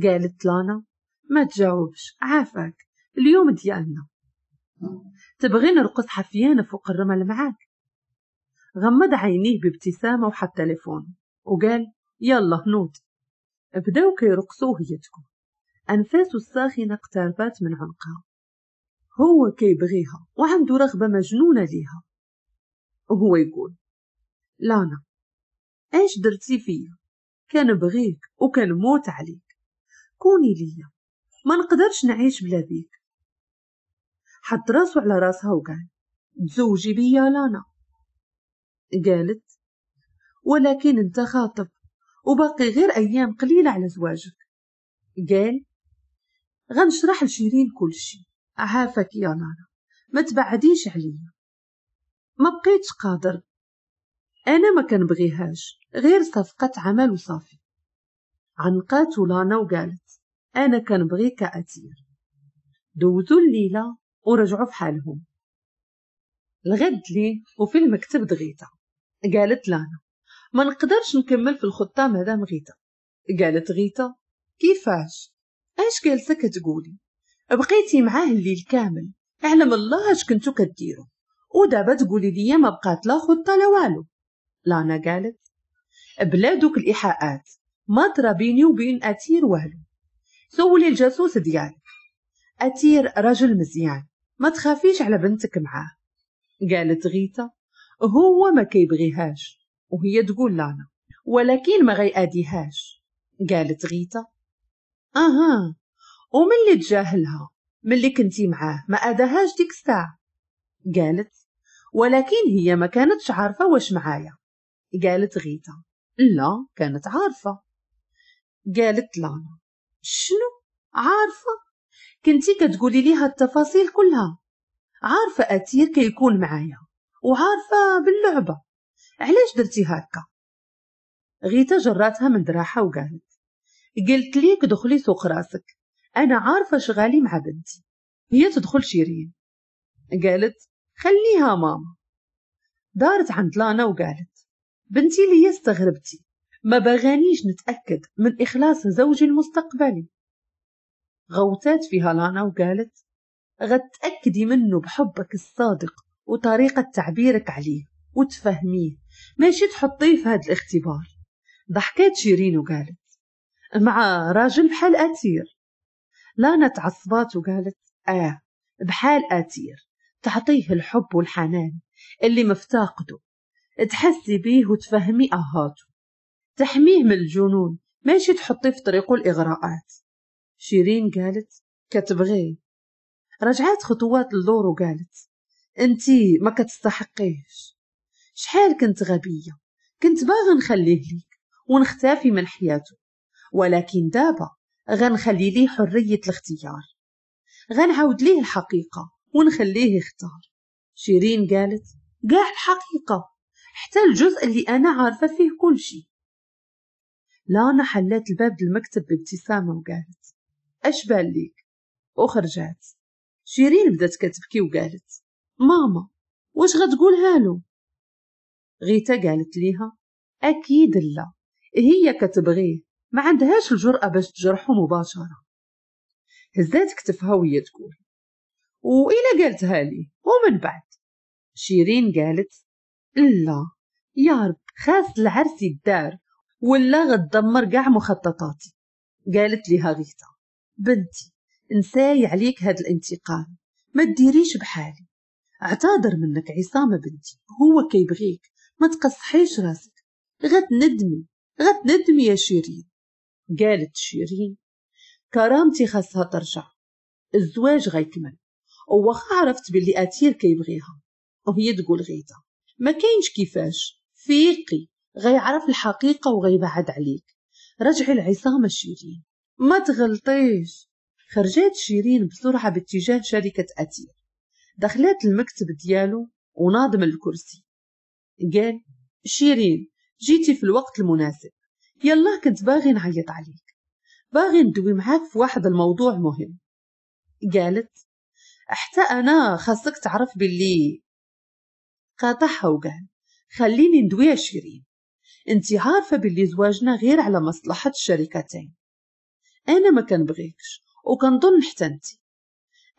قالت لانا ما تجاوبش عافاك اليوم ديالنا تبغي نرقص حفيانة فوق الرمل معاك غمض عينيه بابتسامة وحط تليفون وقال يلا نوض بداو كيرقصو هي تكون أنفاسو الساخنة اقتربات من عنقها هو كيبغيها وعنده رغبة مجنونة ليها وهو يقول لانا ايش درتي فيا كان بغيك وكان موت عليك كوني ليا ما نقدرش نعيش بلا بيك حط راسو على راسها وقال تزوجي بيا لانا قالت ولكن انت خاطب وباقي غير أيام قليلة على زواجك قال غنشرح لشيرين كل شي عافاك يا نارا ما تبعديش عليا ما بقيتش قادر أنا ما بغيهاش غير صفقة عمل وصافي عنقاتو لانا وقالت أنا بغيك أتير دوزوا الليلة ورجعوا حالهم الغد لي وفي المكتب دغيتا قالت لانا ما نقدرش نكمل في الخطة مدام غيتا قالت غيتا كيفاش اش جالسة كتقولي بقيتي معاه الليل كامل اعلم الله اش كنتو كديرو ودابا تقولي لي ما بقات لا خطة لا والو لانا قالت بلا دوك الايحاءات ما ترى بيني وبين اتير والو سولي الجاسوس ديالك اتير رجل مزيان ما تخافيش على بنتك معاه قالت غيتا هو ما كيبغيهاش وهي تقول لانا ولكن ما غيأديهاش قالت غيتا اها اللي تجاهلها ملي كنتي معاه ما اداهاش ديك الساعه قالت ولكن هي ما كانتش عارفه واش معايا قالت غيتا لا كانت عارفه قالت لانا شنو عارفه كنتي كتقولي ليها التفاصيل كلها عارفه اثير كيكون معايا وعارفه باللعبه علاش درتي هكا غيتا جراتها من دراحة وقالت قلت ليك دخلي سوق راسك انا عارفه شغالي مع بنتي هي تدخل شيرين قالت خليها ماما دارت عند لانا وقالت بنتي لي استغربتي ما بغانيش نتأكد من إخلاص زوجي المستقبلي غوتات فيها لانا وقالت غتأكدي منه بحبك الصادق وطريقة تعبيرك عليه وتفهميه ماشي تحطيه في هاد الاختبار ضحكت شيرين وقالت مع راجل بحال أتير لانا تعصبات وقالت آه بحال أتير تعطيه الحب والحنان اللي مفتاقده تحسي بيه وتفهمي أهاته تحميه من الجنون ماشي تحطيه في طريقه الإغراءات شيرين قالت كتبغيه رجعت خطوات للدور وقالت انتي ما كتستحقيش شحال كنت غبية كنت باغا نخليه ليك ونختفي من حياته ولكن دابا غنخلي ليه حرية الاختيار غنعاود ليه الحقيقة ونخليه يختار شيرين قالت كاع الحقيقة حتى الجزء اللي أنا عارفة فيه كل شيء لانا حلات الباب المكتب بابتسامة وقالت أش ليك وخرجات شيرين بدات كتبكي وقالت ماما واش غتقولها له غيتا قالت ليها أكيد لا هي كتبغيه ما عندهاش الجرأة باش تجرحه مباشرة هزات كتفها وهي تقول وإلا قالتها لي ومن بعد شيرين قالت لا يا رب خاص العرس الدار ولا غتدمر كاع مخططاتي قالت ليها غيتا بنتي نساي عليك هاد الانتقام ما تديريش بحالي اعتذر منك عصامه بنتي هو كيبغيك ما تقصحيش راسك غتندمي غتندمي يا شيرين قالت شيرين كرامتي خاصها ترجع الزواج غيكمل وخا عرفت باللي اتير كيبغيها وهي تقول غيتا ما كاينش كيفاش فيقي غيعرف الحقيقة وغيبعد عليك رجعي العصامة شيرين ما تغلطيش خرجت شيرين بسرعة باتجاه شركة اتير دخلت المكتب ديالو وناضم الكرسي قال شيرين جيتي في الوقت المناسب يلا كنت باغي نعيط عليك باغي ندوي معاك في واحد الموضوع مهم قالت حتى أنا خاصك تعرف باللي قاطعها وقال خليني ندوي شيرين انت عارفة باللي زواجنا غير على مصلحة الشركتين أنا ما كنبغيكش وكنظن حتى انت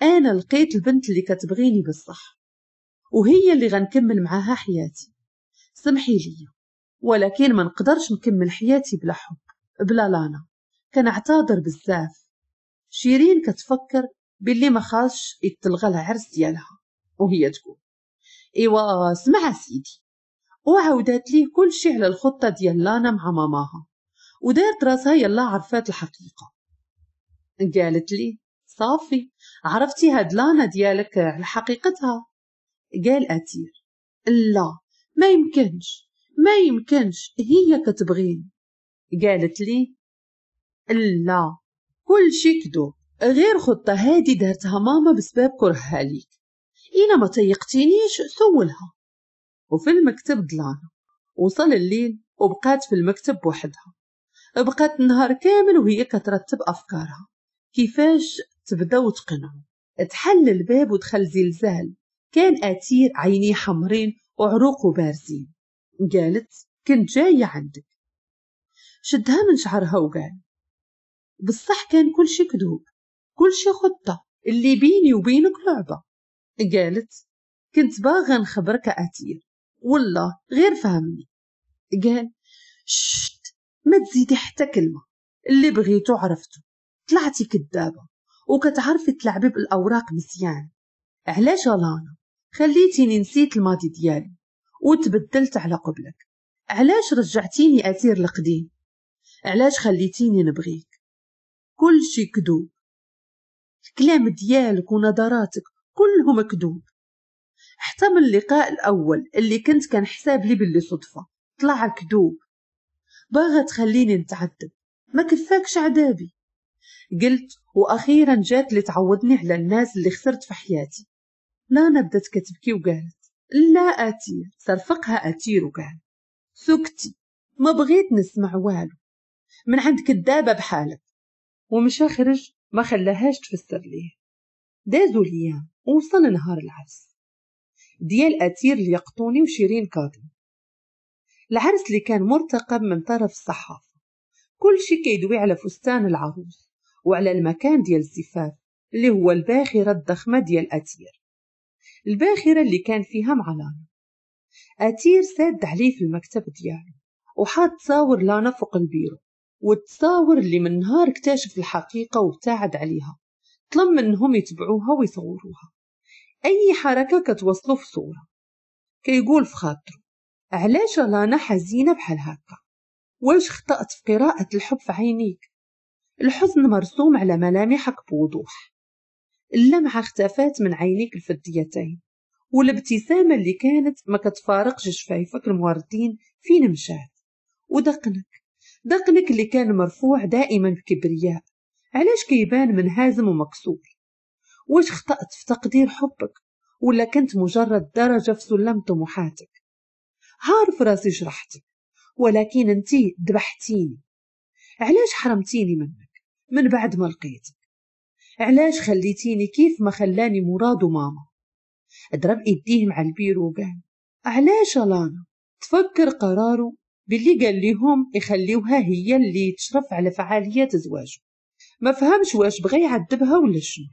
أنا لقيت البنت اللي كتبغيني بصح وهي اللي غنكمل معاها حياتي سمحي لي ولكن ما نقدرش نكمل حياتي بلا حب بلا لانا كنعتذر بزاف شيرين كتفكر باللي ما خاصش يتلغى العرس ديالها وهي تقول ايوا سمع سيدي وعاودات لي كل شي على الخطه ديال لانا مع ماماها ودارت راسها يلا عرفات الحقيقه قالت لي صافي عرفتي هاد لانا ديالك على حقيقتها قال اتير لا ما يمكنش ما يمكنش هي كتبغيني قالت لي لا كل شي كدو غير خطة هادي دارتها ماما بسبب كرهها ليك إلا ما تيقتينيش سولها وفي المكتب ضلعنا وصل الليل وبقات في المكتب بوحدها بقات النهار كامل وهي كترتب أفكارها كيفاش تبدا وتقنعه تحل الباب ودخل زلزال كان أتير عينيه حمرين وعروقه بارزين قالت كنت جاية عندك شدها من شعرها وقال بصح كان كل شي كذوب كل شي خطة اللي بيني وبينك لعبة قالت كنت باغا نخبرك أثير والله غير فهمني قال شت ما تزيدي حتى كلمة اللي بغيته عرفته طلعتي كدابة وكتعرفي تلعبي بالأوراق مزيان علاش الانا خليتيني نسيت الماضي ديالي وتبدلت على قبلك علاش رجعتيني أسير القديم علاش خليتيني نبغيك كل شي كذوب الكلام ديالك ونظراتك كلهم كذوب حتى من اللقاء الأول اللي كنت حساب لي باللي صدفة طلع كذوب باغا تخليني نتعذب ما كفاكش عذابي قلت وأخيرا جات اللي على الناس اللي خسرت في حياتي لانا بدات كتبكي وقالت لا أتير صرفقها أتير وقال سكتي ما بغيت نسمع والو من عند كدابة بحالك ومشى خرج ما خلاهاش تفسر ليه دازو الأيام ووصل نهار العرس ديال أتير اليقطوني وشيرين كاظم العرس اللي كان مرتقب من طرف الصحافة كل شي كيدوي على فستان العروس وعلى المكان ديال الزفاف اللي هو الباخرة الضخمة ديال أتير الباخرة اللي كان فيها مع لانا أتير ساد عليه في المكتب ديالو وحاط تصاور لانا فوق البيرو والتصاور اللي من نهار اكتشف الحقيقة وابتعد عليها طلب منهم يتبعوها ويصوروها أي حركة كتوصلو في صورة كيقول في خاطرو علاش لانا حزينة بحال هكا واش خطأت في قراءة الحب في عينيك الحزن مرسوم على ملامحك بوضوح اللمعة اختفت من عينيك الفديتين والابتسامة اللي كانت ما كتفارقش شفايفك المواردين فين مشات ودقنك دقنك اللي كان مرفوع دائما بكبرياء علاش كيبان منهزم ومكسور واش خطأت في تقدير حبك ولا كنت مجرد درجة في سلم طموحاتك هارف راسي جرحتك ولكن انتي ذبحتيني علاش حرمتيني منك من بعد ما لقيتك علاش خليتيني كيف ما خلاني مراد وماما ضرب ايديهم على البيرو وقال علاش لانا تفكر قراره باللي قال لهم يخليوها هي اللي تشرف على فعاليات زواجه ما فهمش واش بغى يعذبها ولا شنو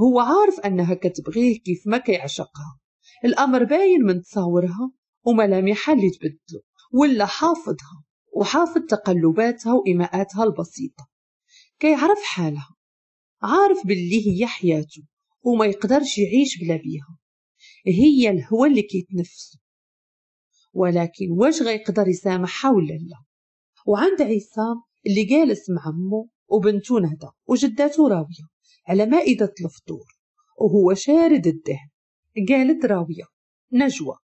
هو عارف انها كتبغيه كيف ما كيعشقها الامر باين من تصاورها وملامحها اللي تبدلو ولا حافظها وحافظ تقلباتها وإيماءاتها البسيطة كيعرف حالها عارف باللي هي حياته وما يقدرش يعيش بلا بيها هي الهوى اللي كيتنفسه ولكن واش غيقدر يسامحها ولا لا وعند عصام اللي جالس مع عمو وبنتو نهدى وجداتو راوية على مائدة الفطور وهو شارد الدهن قالت راوية نجوى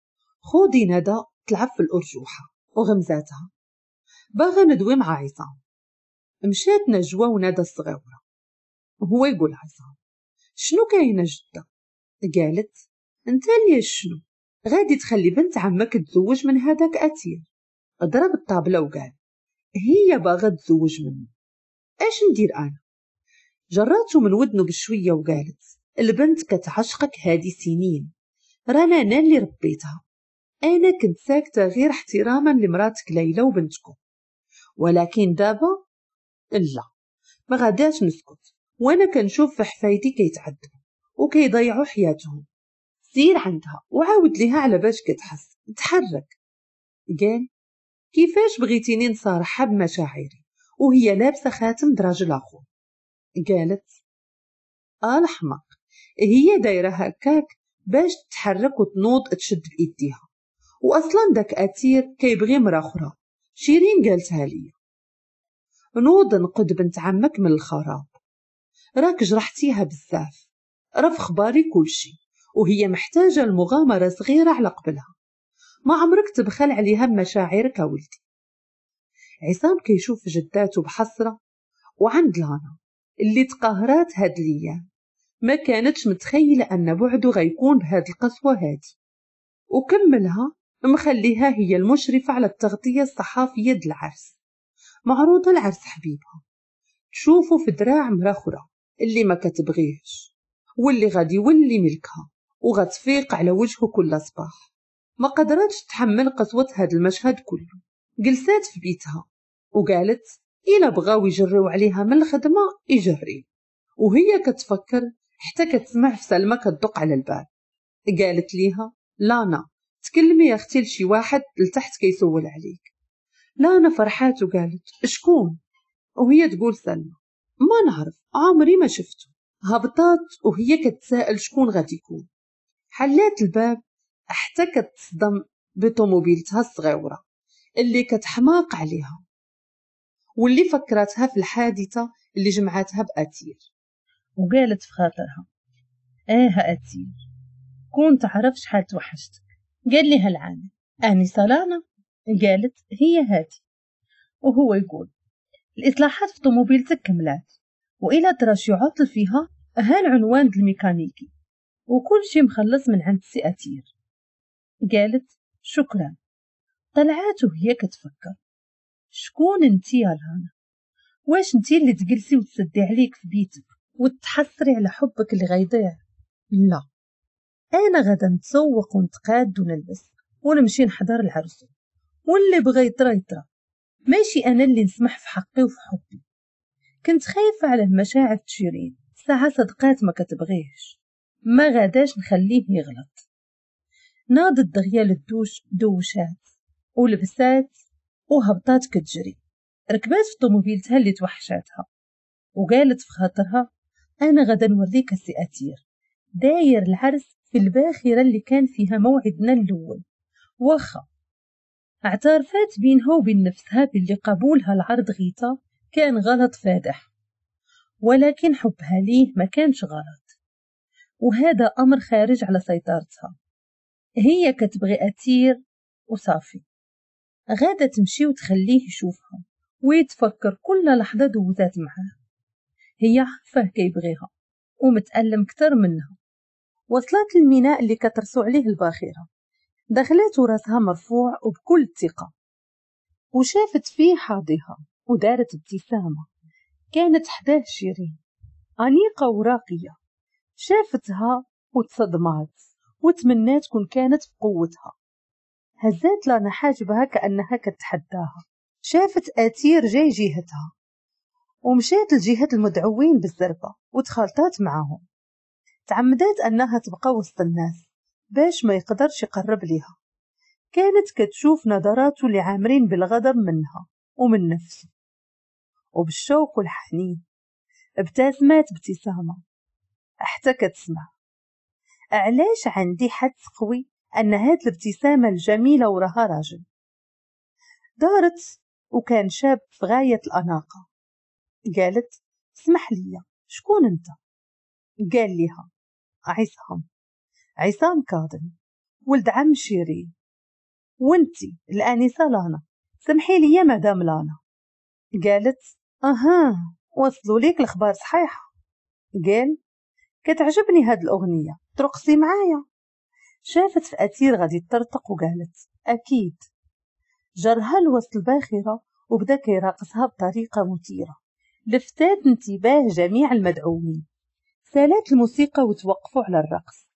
خودي ندى تلعب في الأرجوحة وغمزاتها باغا ندوي مع عصام مشات نجوى وندى الصغيرة هو يقول عصام شنو كاينه جده قالت انت لي شنو غادي تخلي بنت عمك تزوج من هذاك اتير ضرب الطابله وقال هي باغا تزوج منه اش ندير انا جراتو من ودنه بشويه وقالت البنت كتعشقك هادي سنين رانا انا اللي ربيتها انا كنت ساكته غير احتراما لمراتك ليلى وبنتكم ولكن دابا لا ما غاداش نسكت وأنا كنشوف في حفايتي كيتعدوا وكيضيعوا حياتهم سير عندها وعاود ليها على باش كتحس تحرك قال كيفاش بغيتيني نصارحها بمشاعري وهي لابسه خاتم دراجل اخر قالت آه، الحمق هي دايره هكاك باش تحرك وتنوض تشد بايديها واصلا داك اثير كيبغي مرا اخرى شيرين قالتها لي نوض نقد بنت عمك من الخراب راك جرحتيها بزاف راه في خباري كلشي وهي محتاجة المغامرة صغيرة على قبلها ما عمرك تبخل عليها بمشاعرك ولدي عصام كيشوف جداته بحسرة وعند لانا اللي تقهرات هاد الايام ما كانتش متخيلة أن بعده غيكون بهاد القسوة هادي وكملها مخليها هي المشرفة على التغطية الصحافية د العرس معروضة العرس حبيبها تشوفه في دراع مرا أخرى اللي ما كتبغيهش واللي غادي يولي ملكها وغتفيق على وجهه كل صباح ما قدرتش تحمل قسوة هاد المشهد كله جلسات في بيتها وقالت إلا بغاو يجريو عليها من الخدمة يجري وهي كتفكر حتى كتسمع في سلمى كتدق على الباب قالت ليها لانا تكلمي يا اختي لشي واحد لتحت كيسول عليك لانا فرحات وقالت شكون وهي تقول سلمى ما نعرف عمري ما شفته هبطات وهي كتسائل شكون غادي يكون حلات الباب حتى كتصدم بطوموبيلتها الصغيرة اللي كتحماق عليها واللي فكرتها في الحادثة اللي جمعتها بأتير وقالت في خاطرها ايه أتير كون تعرف شحال توحشتك قال لي هالعام اني صلانة قالت هي هاتي وهو يقول الإصلاحات في طوموبيلتك كملات وإلى شي عطل فيها ها العنوان د الميكانيكي وكل شي مخلص من عند اتير قالت شكرا طلعات وهي كتفكر شكون انتي يا الهنا واش انتي اللي تجلسي وتسدي عليك في بيتك وتحسري على حبك اللي غيضيع لا انا غدا نتسوق ونتقاد ونلبس ونمشي نحضر العرس واللي بغى يطرى يطرى ماشي أنا اللي نسمح في حقي وفي حبي كنت خايفة على مشاعر تشيرين ساعة صدقات ما كتبغيهش ما غاداش نخليه يغلط ناضت دغيا للدوش دوشات ولبسات وهبطات كتجري ركبات في طوموبيلتها اللي توحشاتها وقالت في خاطرها أنا غدا نوريك السي أتير داير العرس في الباخرة اللي كان فيها موعدنا الأول واخا اعترفت بينها وبين نفسها باللي قبولها العرض غيتا كان غلط فادح ولكن حبها ليه ما كانش غلط وهذا أمر خارج على سيطرتها هي كتبغي أثير وصافي غادة تمشي وتخليه يشوفها ويتفكر كل لحظة دوزات معاه هي عارفة كيبغيها ومتألم كتر منها وصلت الميناء اللي كترسو عليه الباخرة دخلت راسها مرفوع وبكل ثقة وشافت فيه حاضها ودارت ابتسامة كانت حداه شيرين أنيقة وراقية شافتها وتصدمات وتمنات كون كانت بقوتها هزات لنا حاجبها كأنها كتحداها شافت آتير جاي جهتها ومشات لجهة المدعوين بالزربة وتخالطات معاهم تعمدات أنها تبقى وسط الناس باش ما يقدرش يقرب ليها كانت كتشوف نظراتو اللي عامرين بالغضب منها ومن نفسه وبالشوق والحنين ابتسمات ابتسامة حتى كتسمع علاش عندي حد قوي أن هاد الابتسامة الجميلة وراها راجل دارت وكان شاب في غاية الأناقة قالت اسمح لي شكون انت قال لها عصام عصام كاظم ولد عم شيرين وانتي الآنسة لانا سمحي لي يا مدام لانا قالت أها وصلوا ليك الأخبار صحيحة قال كتعجبني هاد الأغنية ترقصي معايا شافت في أثير غادي ترتق وقالت أكيد جرها لوسط الباخرة وبدا كيراقصها بطريقة مثيرة لفتات انتباه جميع المدعوين سالات الموسيقى وتوقفوا على الرقص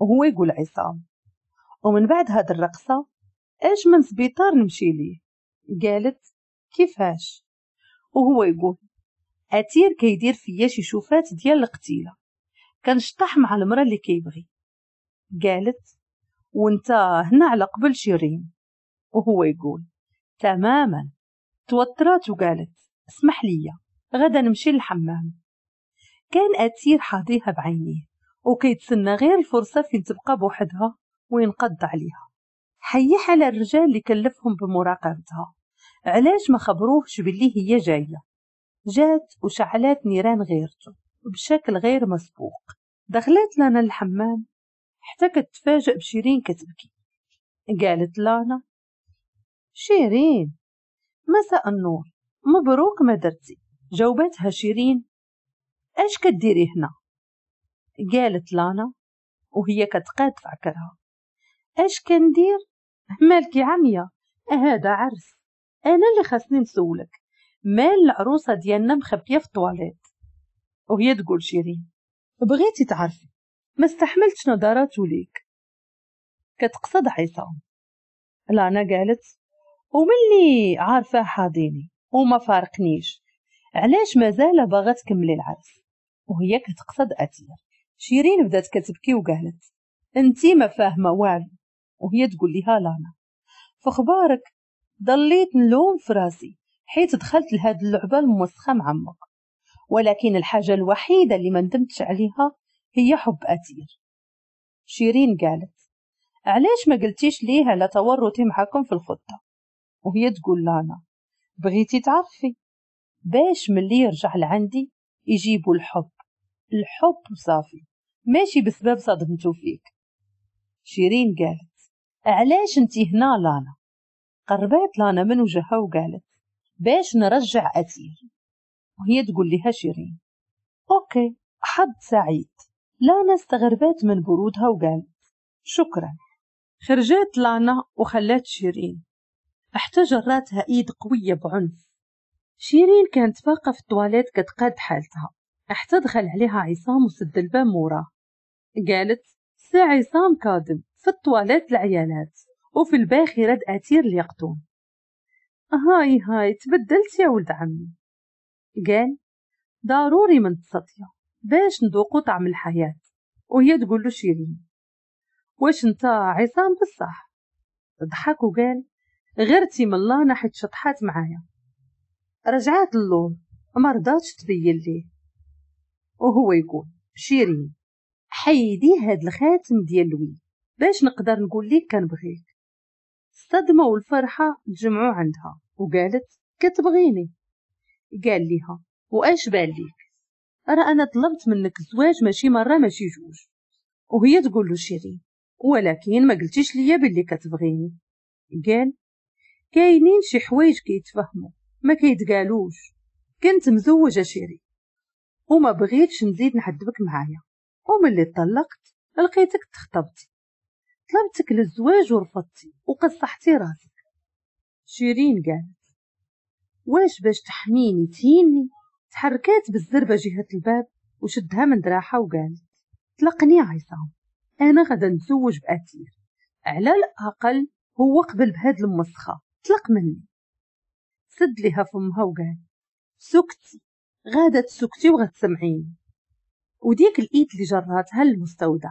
وهو يقول عصام ومن بعد هاد الرقصة اش من سبيطار نمشي ليه قالت كيفاش وهو يقول أتير كيدير فيا شي شوفات ديال القتيلة كنشطح مع المرأة اللي كيبغي قالت وانت هنا على قبل شيرين وهو يقول تماما توترات وقالت اسمح ليا غدا نمشي للحمام كان أتير حاضيها بعينيه وكيتسنى غير الفرصة فين تبقى بوحدها وينقض عليها حيح على الرجال اللي كلفهم بمراقبتها علاش ما خبروهش باللي هي جاية جات وشعلات نيران غيرته بشكل غير مسبوق دخلت لنا الحمام حتى كتفاجئ بشيرين كتبكي قالت لانا شيرين مساء النور مبروك ما درتي جاوبتها شيرين اش كديري هنا قالت لانا وهي كتقاد فعكرها اش كندير مالكي عمية هذا عرس انا اللي خاصني نسولك مال العروسه ديالنا مخبيه في الطواليت وهي تقول شيرين بغيتي تعرفي ما استحملتش نظراتو ليك كتقصد عصام لانا قالت وملي عارفة حاضيني وما فارقنيش علاش مازال باغا تكملي العرس وهي كتقصد أثير شيرين بدات كتبكي وقالت انتي ما فاهمه والو وهي تقول لها لانا فخبارك ضليت نلوم في راسي حيت دخلت لهاد اللعبه الموسخه مع عمك ولكن الحاجه الوحيده اللي ما ندمتش عليها هي حب اثير شيرين قالت علاش ما قلتيش ليها على تورطي معكم في الخطه وهي تقول لانا بغيتي تعرفي باش ملي يرجع لعندي يجيبوا الحب الحب وصافي ماشي بسبب صدمته فيك شيرين قالت علاش انت هنا لانا قربت لانا من وجهها وقالت باش نرجع أثير وهي تقول لها شيرين أوكي حد سعيد لانا استغربت من برودها وقالت شكرا خرجت لانا وخلت شيرين احتجرتها ايد قوية بعنف شيرين كانت باقة في التواليت كتقاد حالتها حتى دخل عليها عصام وسد مورا قالت سي عصام كادم في الطواليت العيالات وفي الباخي رد أتير ليقطون هاي هاي تبدلت يا ولد عمي قال ضروري من تسطية باش نذوقو طعم الحياة وهي تقول له شيرين واش انت عصام بصح ضحك وقال غيرتي من الله ناحيت شطحات معايا رجعت اللور مرضاتش تبين ليه وهو يقول شيرين حيدي هاد الخاتم ديال لوي باش نقدر نقول لك كنبغيك الصدمه والفرحه تجمعوا عندها وقالت كتبغيني قال ليها واش بال ليك راه انا طلبت منك الزواج ماشي مره ماشي جوج وهي تقول له شيرين ولكن ما قلتيش ليا باللي كتبغيني قال كاينين شي حوايج كيتفهموا ما كيتقالوش كنت مزوجه شيرين وما بغيتش نزيد نحدبك معايا اللي طلقت لقيتك تخطبتي طلبتك للزواج ورفضتي وقصحتي راسك شيرين قالت واش باش تحميني تهيني تحركات بالزربة جهة الباب وشدها من دراحة وقالت طلقني عصام أنا غدا نتزوج بأثير على الأقل هو قبل بهاد المسخة طلق مني سد لها فمها وقال سكتي غادة تسكتي وغتسمعيني وديك الايد اللي جراتها المستودع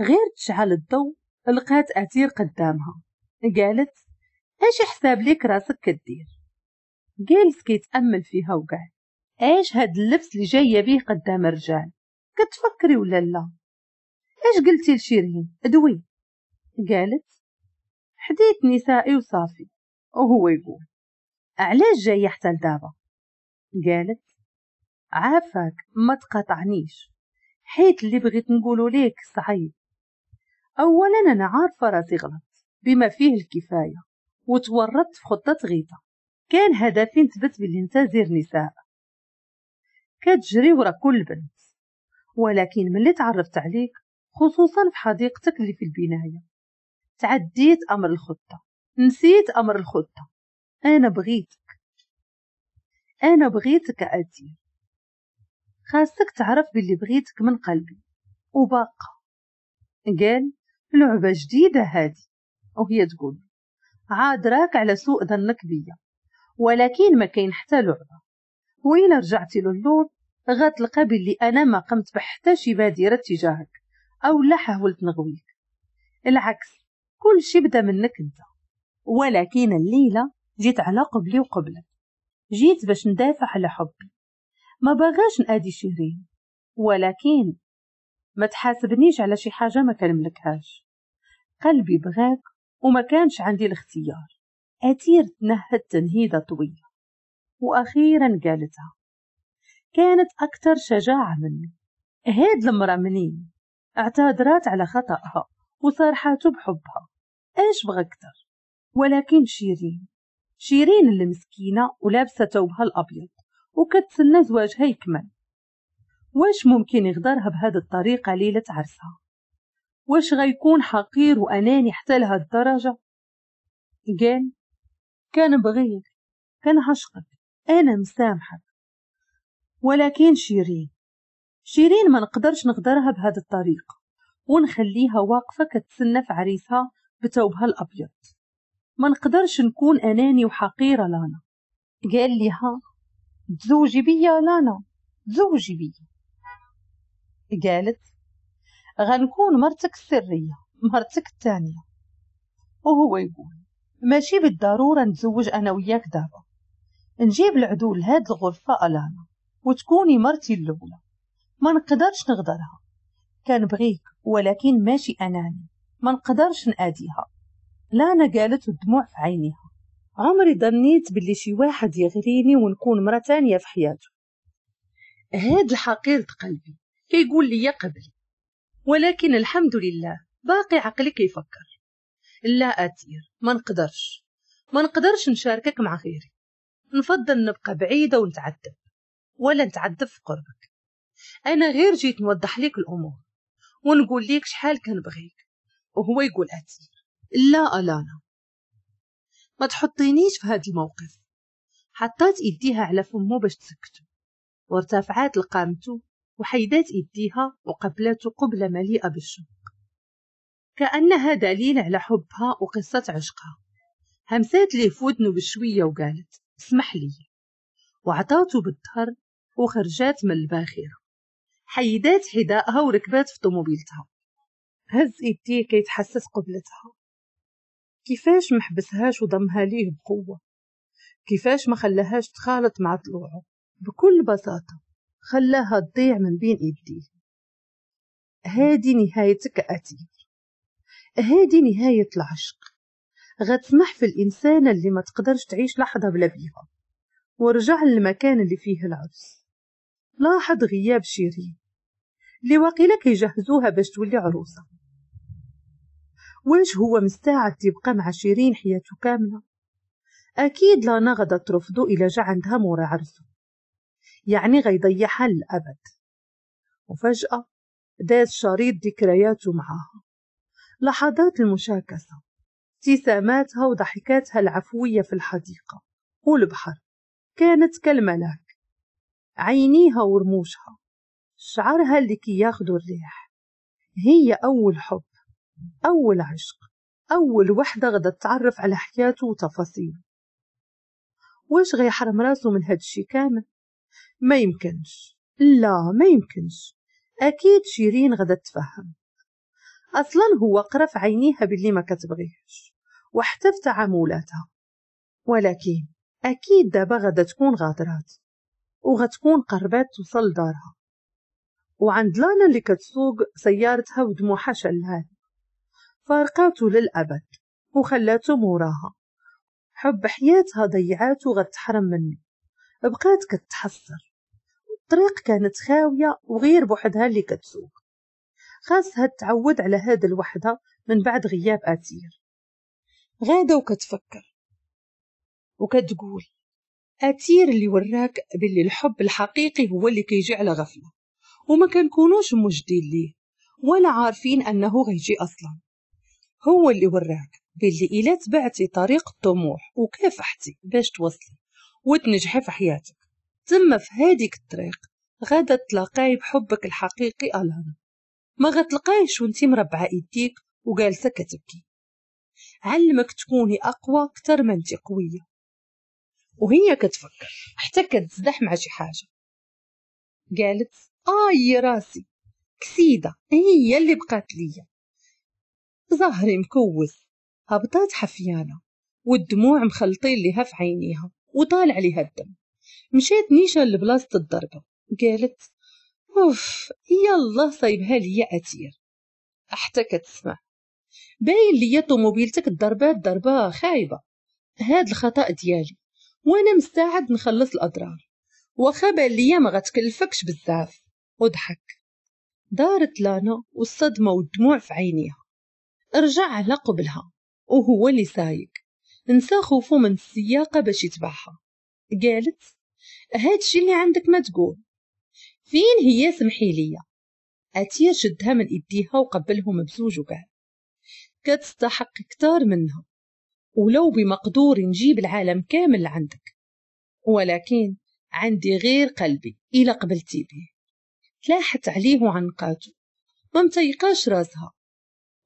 غير تشعل الضو لقات أثير قدامها قالت إيش حساب ليك راسك كدير جالس كيتامل فيها وقال إيش هاد اللبس اللي جايه بيه قدام الرجال كتفكري ولا لا إيش قلتي لشيرين ادوي قالت حديت نسائي وصافي وهو يقول علاش جايه حتى لدابا قالت عافاك ما تقاطعنيش حيت اللي بغيت نقوله ليك صعيب أولا أنا عارفة راسي غلط بما فيه الكفاية وتورطت في خطة غيطة كان هدفي نثبت بلي انت زير نساء كتجري ورا كل بنت ولكن ملي تعرفت عليك خصوصا في حديقتك اللي في البناية تعديت أمر الخطة نسيت أمر الخطة أنا بغيتك أنا بغيتك أتي خاصك تعرف باللي بغيتك من قلبي وباقة قال لعبة جديدة هادي وهي تقول عاد راك على سوء ظنك بيا ولكن ما كاين حتى لعبة وإلا رجعتي للور غتلقى باللي أنا ما قمت بحتى شي بادرة تجاهك أو لا حاولت نغويك العكس كل شي بدا منك انت ولكن الليلة جيت على قبلي وقبلك جيت باش ندافع على حبي ما باغاش نأدي شيرين ولكن ما تحاسبنيش على شي حاجة ما كنملكهاش قلبي بغاك وما كانش عندي الاختيار أثير تنهد تنهيدة طويلة وأخيرا قالتها كانت أكثر شجاعة مني هاد المرأة منين اعتذرات على خطأها وصرحت بحبها ايش بغى أكثر ولكن شيرين شيرين المسكينه ولابسة ثوبها الأبيض وكتسنى زواجها يكمل واش ممكن يغدرها بهاد الطريقة ليلة عرسها واش غيكون حقير وأناني حتى لهاد الدرجة قال كان بغيك كان عشقك أنا مسامحك ولكن شيرين شيرين ما نقدرش نغدرها بهاد الطريقة ونخليها واقفة كتسنى في عريسها بثوبها الأبيض ما نقدرش نكون أناني وحقيرة لانا قال ليها تزوجي بيا لانا تزوجي بيا قالت غنكون مرتك السرية مرتك الثانية وهو يقول ماشي بالضرورة نتزوج أنا وياك دابا نجيب العدو لهاد الغرفة ألانا وتكوني مرتي الأولى ما نقدرش نغدرها كنبغيك ولكن ماشي أناني ما نقدرش نأديها لانا قالت الدموع في عينيها عمري ظنيت باللي شي واحد يغريني ونكون مرة تانية في حياته هاد الحقيرة قلبي كيقول لي قبلي ولكن الحمد لله باقي عقلي كيفكر لا أثير ما نقدرش ما نقدرش نشاركك مع غيري نفضل نبقى بعيدة ونتعذب ولا نتعذب في قربك أنا غير جيت نوضح لك الأمور ونقول ليك شحال كنبغيك وهو يقول أثير لا ألانا ما تحطينيش في هذا الموقف حطات إيديها على فمو باش تسكتو وارتفعت لقامتو وحيدات إيديها وقبلته قبلة مليئة بالشوق كأنها دليل على حبها وقصة عشقها همسات لي فودنو بشوية وقالت اسمح لي وعطاته بالظهر وخرجات من الباخرة حيدات حذائها وركبات في طوموبيلتها هز إيديه كيتحسس قبلتها كيفاش محبسهاش وضمها ليه بقوة كيفاش ما خلاهاش تخالط مع طلوعه بكل بساطة خلاها تضيع من بين ايديه هادي نهايتك أثير هادي نهاية العشق غتسمح في الإنسانة اللي ما تقدرش تعيش لحظة بلا بيها ورجع للمكان اللي فيه العرس لاحظ غياب شيرين اللي واقيلا كيجهزوها باش تولي عروسه واش هو مستعد تبقى مع شيرين حياته كاملة أكيد لا نغدة ترفضه إلا جا عندها مورا عرسه يعني غيضيعها للأبد وفجأة داز شريط ذكرياته معاها لحظات المشاكسة ابتساماتها وضحكاتها العفوية في الحديقة والبحر كانت كالملاك عينيها ورموشها شعرها اللي كياخدو الريح هي أول حب أول عشق أول وحدة غدا تعرف على حياته وتفاصيله واش غيحرم راسو من هاد الشي كامل ما يمكنش لا ما يمكنش أكيد شيرين غدا تفهم أصلا هو قرا في عينيها باللي ما كتبغيهش وحتى في تعاملاتها ولكن أكيد دابا غدا تكون غادرات وغتكون قربات توصل دارها وعند لانا اللي كتسوق سيارتها ودموعها شلال فارقاتو للأبد وخلاتو موراها حب حياتها ضيعاته غتحرم مني بقات كتحسر الطريق كانت خاوية وغير بوحدها اللي كتسوق خاصها تعود على هاد الوحدة من بعد غياب أتير غادة وكتفكر وكتقول أتير اللي وراك باللي الحب الحقيقي هو اللي كيجي على غفلة وما كنكونوش مجدين ليه ولا عارفين أنه غيجي أصلاً هو اللي وراك باللي إلا تبعتي طريق الطموح وكافحتي باش توصلي وتنجحي في حياتك تما في هاديك الطريق غادا تلاقاي بحبك الحقيقي الان ما غتلقايش وانتي مربعة ايديك وجالسة كتبكي علمك تكوني أقوى كتر من انتي قوية وهي كتفكر حتى كتزدح مع شي حاجة قالت آي راسي كسيدة هي اللي بقات ليا ظهري مكوث هبطات حفيانة والدموع مخلطين لها في عينيها وطالع لها الدم مشيت نيشان لبلاصة الضربة قالت اوف يلا صايبها ليا أثير حتى كتسمع باين ليا طوموبيلتك الضربات ضربة خايبة هاد الخطأ ديالي وانا مستعد نخلص الاضرار واخا بان ليا ما غتكلفكش بزاف وضحك دارت لانا والصدمه والدموع في عينيها رجع على قبلها وهو اللي سايق نسا خوفو من السياقة باش يتبعها قالت هادشي اللي عندك ما تقول فين هي سمحي ليا أتيا شدها من ايديها وقبلهم بزوج وقال كتستحق كتار منها ولو بمقدور نجيب العالم كامل عندك ولكن عندي غير قلبي إلى قبلتي به تلاحت عليه وعنقاته ما متيقاش راسها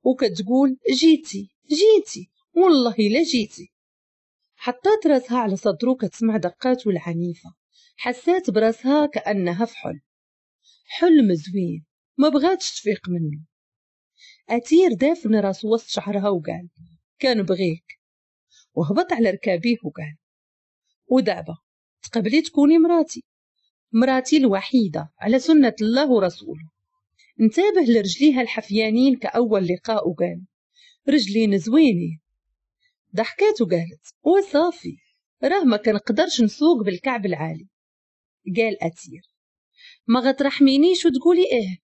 وكتقول جيتي جيتي والله إلا جيتي حطات راسها على صدرو كتسمع دقاته العنيفة حسات براسها كأنها في حلم حلم زوين ما بغاتش تفيق منه أتير دافن راسو وسط شعرها وقال كان بغيك وهبط على ركابيه وقال ودابا تقبلي تكوني مراتي مراتي الوحيدة على سنة الله ورسوله انتبه لرجليها الحفيانين كأول لقاء وقال رجلين زوينة ضحكت وقالت وصافي راه ما كنقدرش نسوق بالكعب العالي قال أتير ما غترحمينيش وتقولي ايه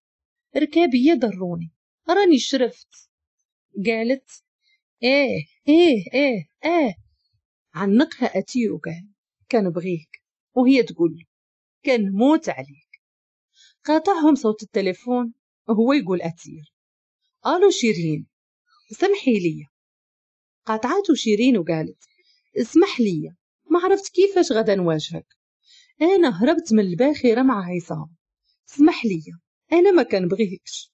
ركابي يضروني راني شرفت قالت ايه ايه ايه ايه عنقها أتير وقال كنبغيك وهي تقول كنموت عليك قاطعهم صوت التليفون هو يقول أتير قالوا شيرين سمحي لي قاطعته شيرين وقالت اسمح لي ما عرفت كيفاش غدا نواجهك أنا هربت من الباخرة مع عصام اسمح لي أنا ما بغيكش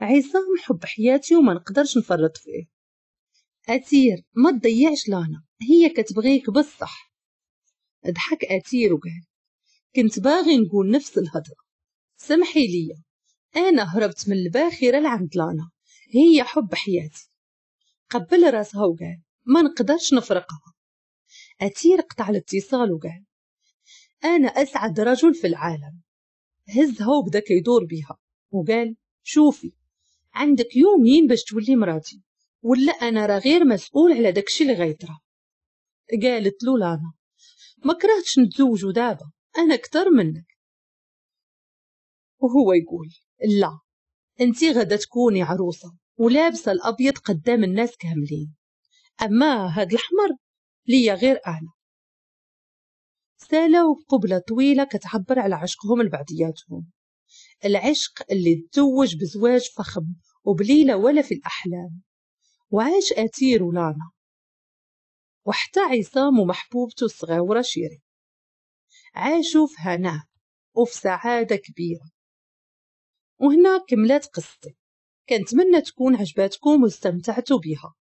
عصام حب حياتي وما نقدرش نفرط فيه أتير ما تضيعش لانا هي كتبغيك بالصح ضحك أتير وقال كنت باغي نقول نفس الهضرة سمحي لي أنا هربت من الباخرة لانا هي حب حياتي قبل راسها وقال ما نقدرش نفرقها أتير قطع الاتصال وقال أنا أسعد رجل في العالم هزها وبدا كيدور بيها وقال شوفي عندك يومين باش تولي مراتي ولا أنا راه غير مسؤول على داكشي اللي غيطرا قالت له لانا ما كرهتش نتزوجو دابا أنا كتر منك وهو يقول لا انت غدا تكوني عروسة ولابسة الأبيض قدام الناس كاملين أما هاد الأحمر ليا غير أنا سالة وقبلة طويلة كتعبر على عشقهم لبعضياتهم العشق اللي تزوج بزواج فخم وبليلة ولا في الأحلام وعاش أتير ولانا وحتى عصام ومحبوبته الصغيرة شيري عاشوا في هناء وفي سعادة كبيرة وهنا كملت قصتي كنتمنى تكون عجباتكم واستمتعتوا بها